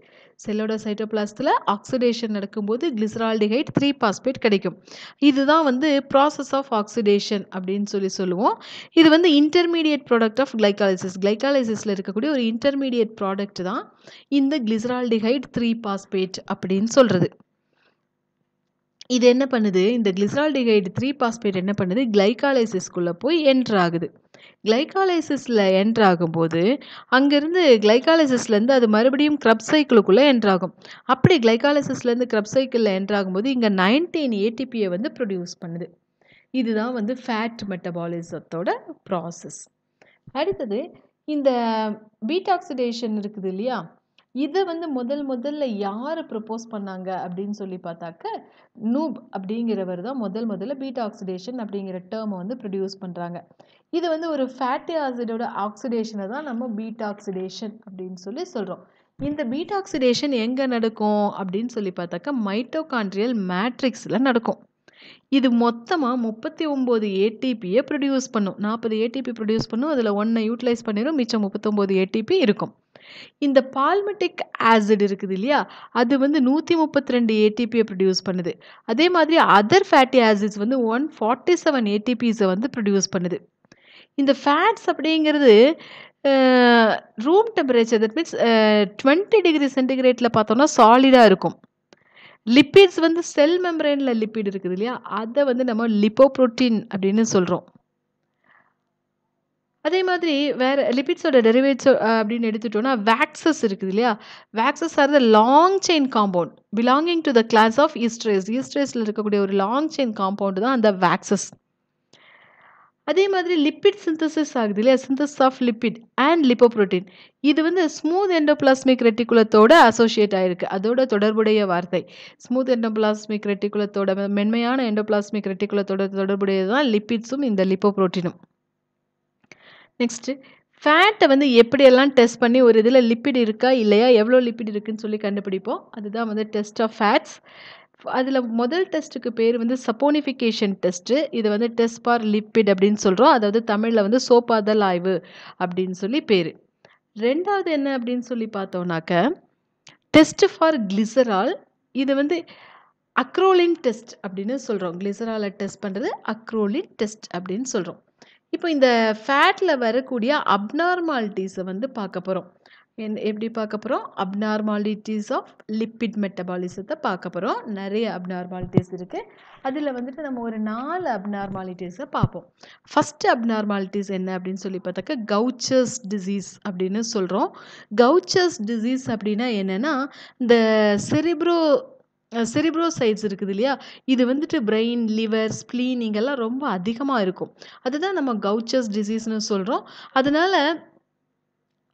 செல்லோட சைட்டோபிளாஸ்தில் ஆக்சிடேஷன் நடக்கும்போது கிளிசரால்டிஹைட் த்ரீ பாஸ்பேட் கிடைக்கும் இதுதான் வந்து ப்ராசஸ் ஆஃப் ஆக்சிடேஷன் அப்படின்னு சொல்லி சொல்லுவோம் இது வந்து இன்டர்மீடியட் ப்ராடக்ட் ஆஃப் கிளைக்காலிசிஸ் கிளைக்காலிசிஸில் இருக்கக்கூடிய ஒரு இன்டர்மீடியட் ப்ராடக்ட் தான் இந்த கிளிசரால்டிஹைட் த்ரீ பாஸ்பேட் அப்படின்னு சொல்கிறது இது என்ன பண்ணுது இந்த டிகைடு த்ரீ பாஸ்பேட் என்ன பண்ணுது கிளைகாலைசிஸ்குள்ளே போய் என்ட்ரு ஆகுது கிளைகாலைசிஸில் என்ட்ரு ஆகும்போது அங்கேருந்து கிளைகாலைசிஸ்லேருந்து அது மறுபடியும் க்ரப் சைக்கிளுக்குள்ளே என்ட்ராகும் ஆகும் அப்படி கிளைகாலைசிஸ்லேருந்து க்ரப் சைக்கிளில் என்ட்ராகும்போது இங்கே நைன்டீன் ஏடிபியை வந்து ப்ரொடியூஸ் பண்ணுது இதுதான் வந்து ஃபேட் மெட்டபாலிசத்தோட ப்ராசஸ் அடுத்தது இந்த பீட்டாக்சிடேஷன் இருக்குது இல்லையா இதை வந்து முதல் முதல்ல யார் ப்ரப்போஸ் பண்ணாங்க அப்படின்னு சொல்லி பார்த்தாக்க நூப் அப்படிங்கிறவர் தான் முதல் முதல்ல பீட்டா ஆக்சிடேஷன் அப்படிங்கிற டேர்மை வந்து ப்ரொடியூஸ் பண்ணுறாங்க இது வந்து ஒரு ஃபேட்டி ஆசிடோட ஆக்சிடேஷனை தான் நம்ம பீட்டா ஆக்சிடேஷன் அப்படின்னு சொல்லி சொல்கிறோம் இந்த ஆக்சிடேஷன் எங்கே நடக்கும் அப்படின்னு சொல்லி பார்த்தாக்கா மைட்டோகான்ட்ரியல் மேட்ரிக்ஸில் நடக்கும் இது மொத்தமாக முப்பத்தி ஒம்பது ஏடிபியை ப்ரொடியூஸ் பண்ணும் நாற்பது ஏடிபி ப்ரொடியூஸ் பண்ணும் அதில் ஒன்றை யூட்டிலைஸ் பண்ணிடும் மிச்சம் முப்பத்தொம்போது ஏடிபி இருக்கும் இந்த பால்மெட்டிக் ஆசிட் இருக்குது இல்லையா அது வந்து நூற்றி முப்பத்தி ரெண்டு ஏடிபியை ப்ரொடியூஸ் பண்ணுது அதே மாதிரி அதர் ஃபேட்டி ஆசிட்ஸ் வந்து ஒன் ஃபார்ட்டி செவன் ஏடிபிஸை வந்து ப்ரொடியூஸ் பண்ணுது இந்த ஃபேட்ஸ் அப்படிங்கிறது room temperature that means twenty degree சென்டிகிரேட்டில் பார்த்தோம்னா சாலிடாக இருக்கும் லிப்பிட்ஸ் வந்து செல் மெம்பரேனில் லிப்பிட் இருக்குது இல்லையா அதை வந்து நம்ம லிப்போப்ரோட்டீன் அப்படின்னு சொல்கிறோம் அதே மாதிரி வேறு லிபிட்ஸோட டெரிவேட்ஸோ அப்படின்னு எடுத்துட்டோன்னா வேக்சஸ் இருக்குது இல்லையா waxes are the long chain compound belonging to the class of esters ஈஸ்ட்ரேஸில் இருக்கக்கூடிய ஒரு லாங் செயின் காம்பவுண்டு தான் அந்த வேக்சஸ் அதே மாதிரி லிப்பிட் சிந்தசிஸ் ஆகுது இல்லையா synthesis of lipid and lipoprotein இது வந்து ஸ்மூத் எண்டோபிளாஸ்மிக் ரெட்டிகுலத்தோட அசோசியேட் ஆகிருக்கு அதோட தொடர்புடைய வார்த்தை ஸ்மூத் எண்டோபிளாஸ்மிக் ரெட்டிகுலத்தோட மென்மையான எண்டோபிளாஸ்மிக் ரெட்டிகுலத்தோட தொடர்புடையது தான் லிப்பிட்ஸும் இந்த லிப்போப்ரோட்டீனும் நெக்ஸ்ட்டு ஃபேட்டை வந்து எப்படியெல்லாம் டெஸ்ட் பண்ணி ஒரு இதில் லிப்பிட் இருக்கா இல்லையா எவ்வளோ லிப்பிட் இருக்குதுன்னு சொல்லி கண்டுபிடிப்போம் அதுதான் வந்து டெஸ்ட் ஆஃப் ஃபேட்ஸ் அதில் முதல் டெஸ்ட்டுக்கு பேர் வந்து சப்போனிஃபிகேஷன் டெஸ்ட்டு இது வந்து டெஸ்ட் ஃபார் லிப்பிட் அப்படின்னு சொல்கிறோம் அதாவது தமிழில் வந்து சோப்பாதல் ஆய்வு அப்படின்னு சொல்லி பேர் ரெண்டாவது என்ன அப்படின்னு சொல்லி பார்த்தோம்னாக்க டெஸ்ட்டு ஃபார் கிளிசரால் இது வந்து அக்ரோலின் டெஸ்ட் அப்படின்னு சொல்கிறோம் கிளிசராலை டெஸ்ட் பண்ணுறது அக்ரோலின் டெஸ்ட் அப்படின்னு சொல்கிறோம் இப்போ இந்த ஃபேட்டில் வரக்கூடிய அப்நார்மாலிட்டிஸை வந்து பார்க்க போகிறோம் என் எப்படி பார்க்க போகிறோம் அப்நார்மாலிட்டிஸ் ஆஃப் லிப்பிட் மெட்டபாலிசத்தை பார்க்க போகிறோம் நிறைய அப்நார்மாலிட்டிஸ் இருக்குது அதில் வந்துட்டு நம்ம ஒரு நாலு அப்நார்மாலிட்டிஸை பார்ப்போம் ஃபஸ்ட்டு அப்நார்மாலிட்டிஸ் என்ன அப்படின்னு சொல்லி பார்த்தாக்க கவுச்சர்ஸ் டிசீஸ் அப்படின்னு சொல்கிறோம் கவுச்சர்ஸ் டிசீஸ் அப்படின்னா என்னென்னா இந்த செரிப்ரோ செரிப்ரோசைட்ஸ் இருக்குது இல்லையா இது வந்துட்டு பிரெயின் லிவர் ஸ்ப்ளீன் இங்கெல்லாம் ரொம்ப அதிகமாக இருக்கும் அதுதான் நம்ம கவுச்சஸ் டிசீஸ்னு சொல்கிறோம் அதனால்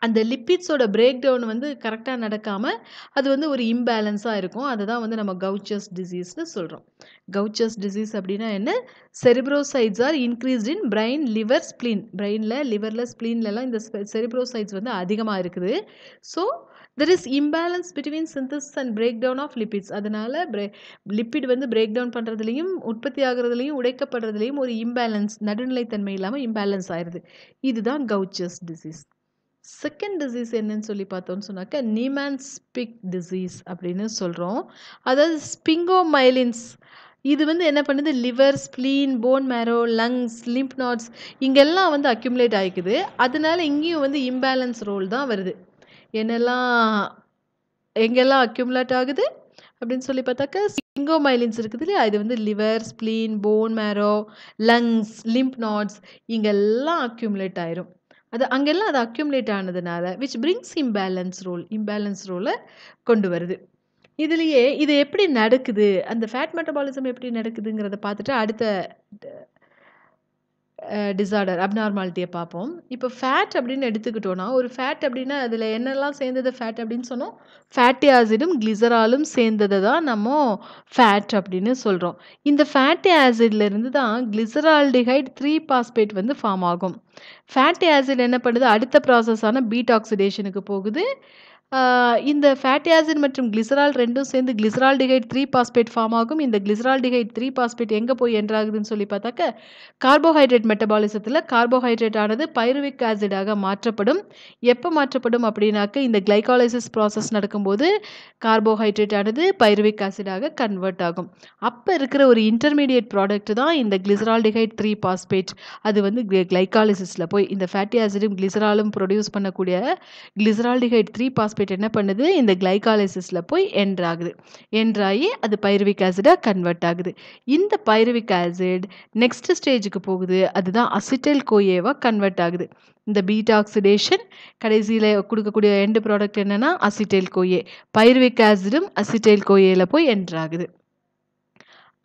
அந்த லிப்பிட்ஸோட பிரேக் டவுன் வந்து கரெக்டாக நடக்காமல் அது வந்து ஒரு இம்பேலன்ஸாக இருக்கும் அதை தான் வந்து நம்ம கவுச்சஸ் டிசீஸ்னு சொல்கிறோம் கவுச்சஸ் டிசீஸ் அப்படின்னா என்ன cerebrosides are increased in brain liver spleen பிரெயினில் லிவரில் ஸ்ப்ளீன்லலாம் இந்த செரிப்ரோசைட்ஸ் வந்து அதிகமாக இருக்குது so there is imbalance between synthesis and break down of lipids அதனால் பிரே லிப்பிட் வந்து பிரேக் டவுன் பண்ணுறதுலையும் உற்பத்தி ஆகிறதுலையும் உடைக்கப்படுறதுலையும் ஒரு இம்பேலன்ஸ் நடுநிலைத்தன்மை இல்லாமல் இம்பேலன்ஸ் ஆயிடுது இதுதான் கவுச்சர்ஸ் டிசீஸ் செகண்ட் டிசீஸ் என்னன்னு சொல்லி பார்த்தோம்னு சொன்னாக்கா நீமேன் ஸ்பிக் டிசீஸ் அப்படின்னு சொல்கிறோம் அதாவது ஸ்பிங்கோமைலின்ஸ் இது வந்து என்ன பண்ணுது liver spleen bone marrow lungs lymph nodes இங்கெல்லாம் வந்து அக்யூமுலேட் ஆகிக்குது அதனால இங்கேயும் வந்து இம்பேலன்ஸ் ரோல் தான் வருது என்னெல்லாம் எங்கெல்லாம் அக்யூமுலேட் ஆகுது அப்படின்னு சொல்லி பார்த்தாக்கா சிங்கோமைலின்ஸ் இருக்குது இல்லையா இது வந்து liver spleen bone marrow lungs lymph nodes இங்கெல்லாம் அக்யூமுலேட் ஆயிரும் அது அங்கெல்லாம் அது அக்யூமுலேட் ஆனதுனால which brings imbalance role imbalance ரோலை கொண்டு வருது இதுலேயே இது எப்படி நடக்குது அந்த ஃபேட் மெட்டபாலிசம் எப்படி நடக்குதுங்கிறத பார்த்துட்டு அடுத்த டிசார்டர் அப்நார்மாலிட்டியை பார்ப்போம் இப்போ ஃபேட் அப்படின்னு எடுத்துக்கிட்டோன்னா ஒரு ஃபேட் அப்படின்னா அதில் என்னெல்லாம் சேர்ந்தது ஃபேட் அப்படின்னு சொன்னோம் ஃபேட்டி ஆசிடும் கிளிசராலும் சேர்ந்ததை தான் நம்ம ஃபேட் அப்படின்னு சொல்கிறோம் இந்த ஃபேட்டி ஆசிட்லேருந்து தான் கிளிசரால்டிஹைட் த்ரீ பாஸ்பேட் வந்து ஃபார்ம் ஆகும் ஃபேட்டி ஆசிட் என்ன பண்ணுது அடுத்த ப்ராசஸான பீட் ஆக்சிடேஷனுக்கு போகுது இந்த ஃபேட்டி ஆசிட் மற்றும் கிளிசரால் ரெண்டும் சேர்ந்து கிளிசரால்டிகைட் த்ரீ பாஸ்பேட் ஃபார்ம் ஆகும் இந்த கிளிசரால்டிகைட் த்ரீ பாஸ்பேட் எங்கே போய் என்றாகுதுன்னு சொல்லி பார்த்தாக்க கார்போஹைட்ரேட் மெட்டபாலிசத்தில் கார்போஹைட்ரேட் ஆனது பைருவிக் ஆசிடாக மாற்றப்படும் எப்போ மாற்றப்படும் அப்படின்னாக்க இந்த கிளைகாலிசிஸ் ப்ராசஸ் நடக்கும்போது கார்போஹைட்ரேட் ஆனது பைருவிக் ஆசிடாக கன்வெர்ட் ஆகும் அப்போ இருக்கிற ஒரு இன்டர்மீடியட் ப்ராடக்ட் தான் இந்த கிளிசரால்டிகைட் த்ரீ பாஸ்பேட் அது வந்து கிளைகாலிசிஸில் போய் இந்த ஃபேட்டி ஆசிடும் கிளிசராலும் ப்ரொடியூஸ் பண்ணக்கூடிய கிளிசரால்டிகைட் த்ரீ பாஸ்பேட் பாஸ்பேட் என்ன பண்ணுது இந்த கிளைகாலிசிஸில் போய் என்ட்ராகுது என்ட்ராகி அது பைருவிக் ஆசிடாக கன்வெர்ட் ஆகுது இந்த பைருவிக் ஆசிட் நெக்ஸ்ட் ஸ்டேஜுக்கு போகுது அதுதான் அசிட்டைல் கோயேவாக கன்வெர்ட் ஆகுது இந்த பீட் ஆக்சிடேஷன் கடைசியில் கொடுக்கக்கூடிய எண்டு ப்ராடக்ட் என்னென்னா அசிட்டைல் கோயே பைருவிக் ஆசிடும் அசிட்டைல் கோயேல போய் என்ட்ராகுது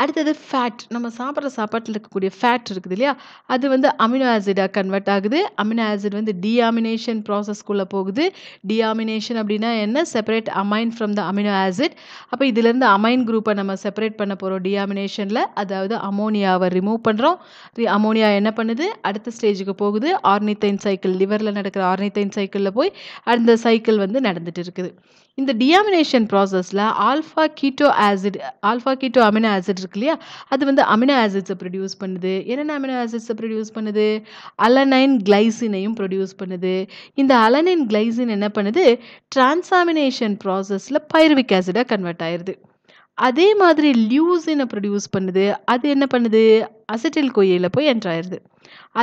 அடுத்தது ஃபேட் நம்ம சாப்பிட்ற சாப்பாட்டில் இருக்கக்கூடிய ஃபேட் இருக்குது இல்லையா அது வந்து அமினோ ஆசிடாக கன்வெர்ட் ஆகுது அமினோ ஆசிட் வந்து டியாமினேஷன் ப்ராசஸ்க்குள்ளே போகுது டியாமினேஷன் அப்படின்னா என்ன separate amine from the amino acid அப்போ இதுலேருந்து அமைன் குரூப்பை நம்ம செப்பரேட் பண்ண போகிறோம் டியாமினேஷனில் அதாவது அமோனியாவை ரிமூவ் பண்ணுறோம் அமோனியா என்ன பண்ணுது அடுத்த ஸ்டேஜுக்கு போகுது ஆர்னித்தைன் சைக்கிள் லிவரில் நடக்கிற ஆர்னித்தைன் சைக்கிளில் போய் அந்த சைக்கிள் வந்து நடந்துகிட்டு இருக்குது இந்த டியாமினேஷன் ப்ராசஸில் alpha keto acid alpha keto amino acid இருக்கு இல்லையா அது வந்து அமினோ ஆசிட்ஸை ப்ரொடியூஸ் பண்ணுது என்னென்ன அமினோ ஆசிட்ஸை ப்ரொடியூஸ் பண்ணுது அலனைன் கிளைசினையும் ப்ரொடியூஸ் பண்ணுது இந்த அலனைன் கிளைசின் என்ன பண்ணுது டிரான்சாமினேஷன் ப்ராசஸில் பைரவிக் ஆசிடாக கன்வெர்ட் ஆயிடுது அதே மாதிரி லியூசினை ப்ரொடியூஸ் பண்ணுது அது என்ன பண்ணுது அசிட்டில் கோயிலில் போய் என்ட்ரு ஆயிடுது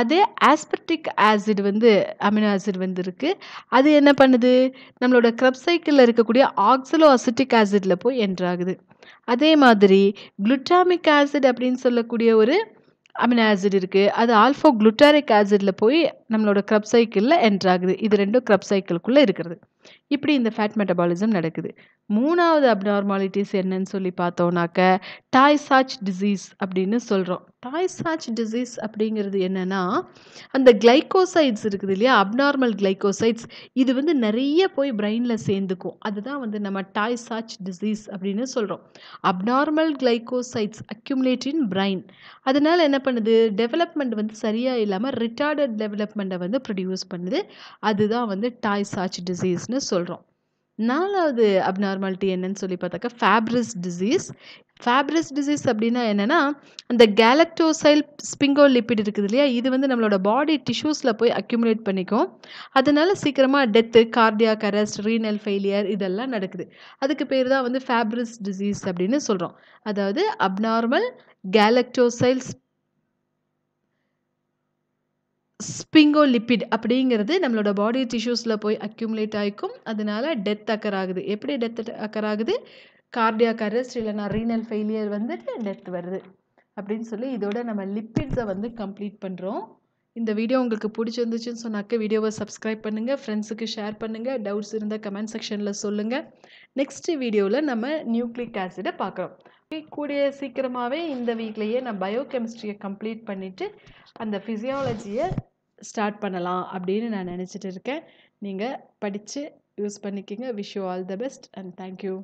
அதே ஆஸ்பர்டிக் ஆசிட் வந்து அமினோ ஆசிட் வந்து இருக்குது அது என்ன பண்ணுது நம்மளோட க்ரப் சைக்கிளில் இருக்கக்கூடிய ஆக்சலோ அசிட்டிக் ஆசிட்ல போய் என்ட்ரு ஆகுது அதே மாதிரி குளுட்டாமிக் ஆசிட் அப்படின்னு சொல்லக்கூடிய ஒரு அமினோ ஆசிட் இருக்குது அது ஆல்ஃபோ குளுட்டாரிக் ஆசிடில் போய் நம்மளோட க்ரப் சைக்கிளில் என்ட்ரு இது ரெண்டும் க்ரப் சைக்கிளுக்குள்ளே இருக்கிறது இப்படி இந்த ஃபேட் மெட்டபாலிசம் நடக்குது மூணாவது அப்நார்மாலிட்டிஸ் என்னன்னு சொல்லி பார்த்தோம்னாக்க டாய்சாச் டிசீஸ் அப்படின்னு சொல்கிறோம் டாய்சாச் டிசீஸ் அப்படிங்கிறது என்னென்னா அந்த கிளைக்கோசைட்ஸ் இருக்குது இல்லையா அப்நார்மல் கிளைக்கோசைட்ஸ் இது வந்து நிறைய போய் பிரெயினில் சேர்ந்துக்கும் அதுதான் வந்து நம்ம டாய்சாச் டிசீஸ் அப்படின்னு சொல்கிறோம் abnormal glycosides accumulate in brain அதனால் என்ன பண்ணுது டெவலப்மெண்ட் வந்து சரியாக இல்லாமல் ரிட்டார்டட் டெவலப்மெண்ட்டை வந்து ப்ரொடியூஸ் பண்ணுது அதுதான் வந்து டாய்சாச் டிசீஸ்னு சொல்கிறோம் சொல்கிறோம் நாலாவது அப்நார்மாலிட்டி என்னன்னு சொல்லி பார்த்தாக்கா ஃபேப்ரிஸ் டிசீஸ் ஃபேப்ரிஸ் டிசீஸ் அப்படின்னா என்னென்னா அந்த கேலக்டோசைல் லிப்பிட் இருக்குது இல்லையா இது வந்து நம்மளோட பாடி டிஷ்யூஸில் போய் அக்யூமுலேட் பண்ணிக்கும் அதனால சீக்கிரமாக death cardiac arrest renal failure இதெல்லாம் நடக்குது அதுக்கு பேர் தான் வந்து ஃபேப்ரிஸ் டிசீஸ் அப்படின்னு சொல்கிறோம் அதாவது அப்நார்மல் கேலக்டோசைல்ஸ் ஸ்பிங்கோலிப்பிட் அப்படிங்கிறது நம்மளோட பாடி டிஷ்யூஸில் போய் அக்யூமுலேட் ஆகிக்கும் அதனால டெத் அக்கர் ஆகுது எப்படி டெத் அக்கர் ஆகுது கார்டியாக் அரெஸ்ட் இல்லைனா ரீனல் ஃபெயிலியர் வந்துட்டு டெத் வருது அப்படின்னு சொல்லி இதோட நம்ம லிப்பிட்ஸை வந்து கம்ப்ளீட் பண்ணுறோம் இந்த வீடியோ உங்களுக்கு பிடிச்சிருந்துச்சுன்னு சொன்னாக்கா வீடியோவை சப்ஸ்கிரைப் பண்ணுங்கள் ஃப்ரெண்ட்ஸுக்கு ஷேர் பண்ணுங்கள் டவுட்ஸ் இருந்தால் கமெண்ட் செக்ஷனில் சொல்லுங்கள் நெக்ஸ்ட் வீடியோவில் நம்ம நியூக்ளிக் ஆசிடை பார்க்குறோம் கூடிய சீக்கிரமாகவே இந்த வீக்லேயே நான் பயோ கெமிஸ்ட்ரியை கம்ப்ளீட் பண்ணிவிட்டு அந்த ஃபிசியாலஜியை ஸ்டார்ட் பண்ணலாம் அப்படின்னு நான் நினச்சிட்டு இருக்கேன் நீங்கள் படித்து யூஸ் பண்ணிக்கங்க wish you all the best and thank you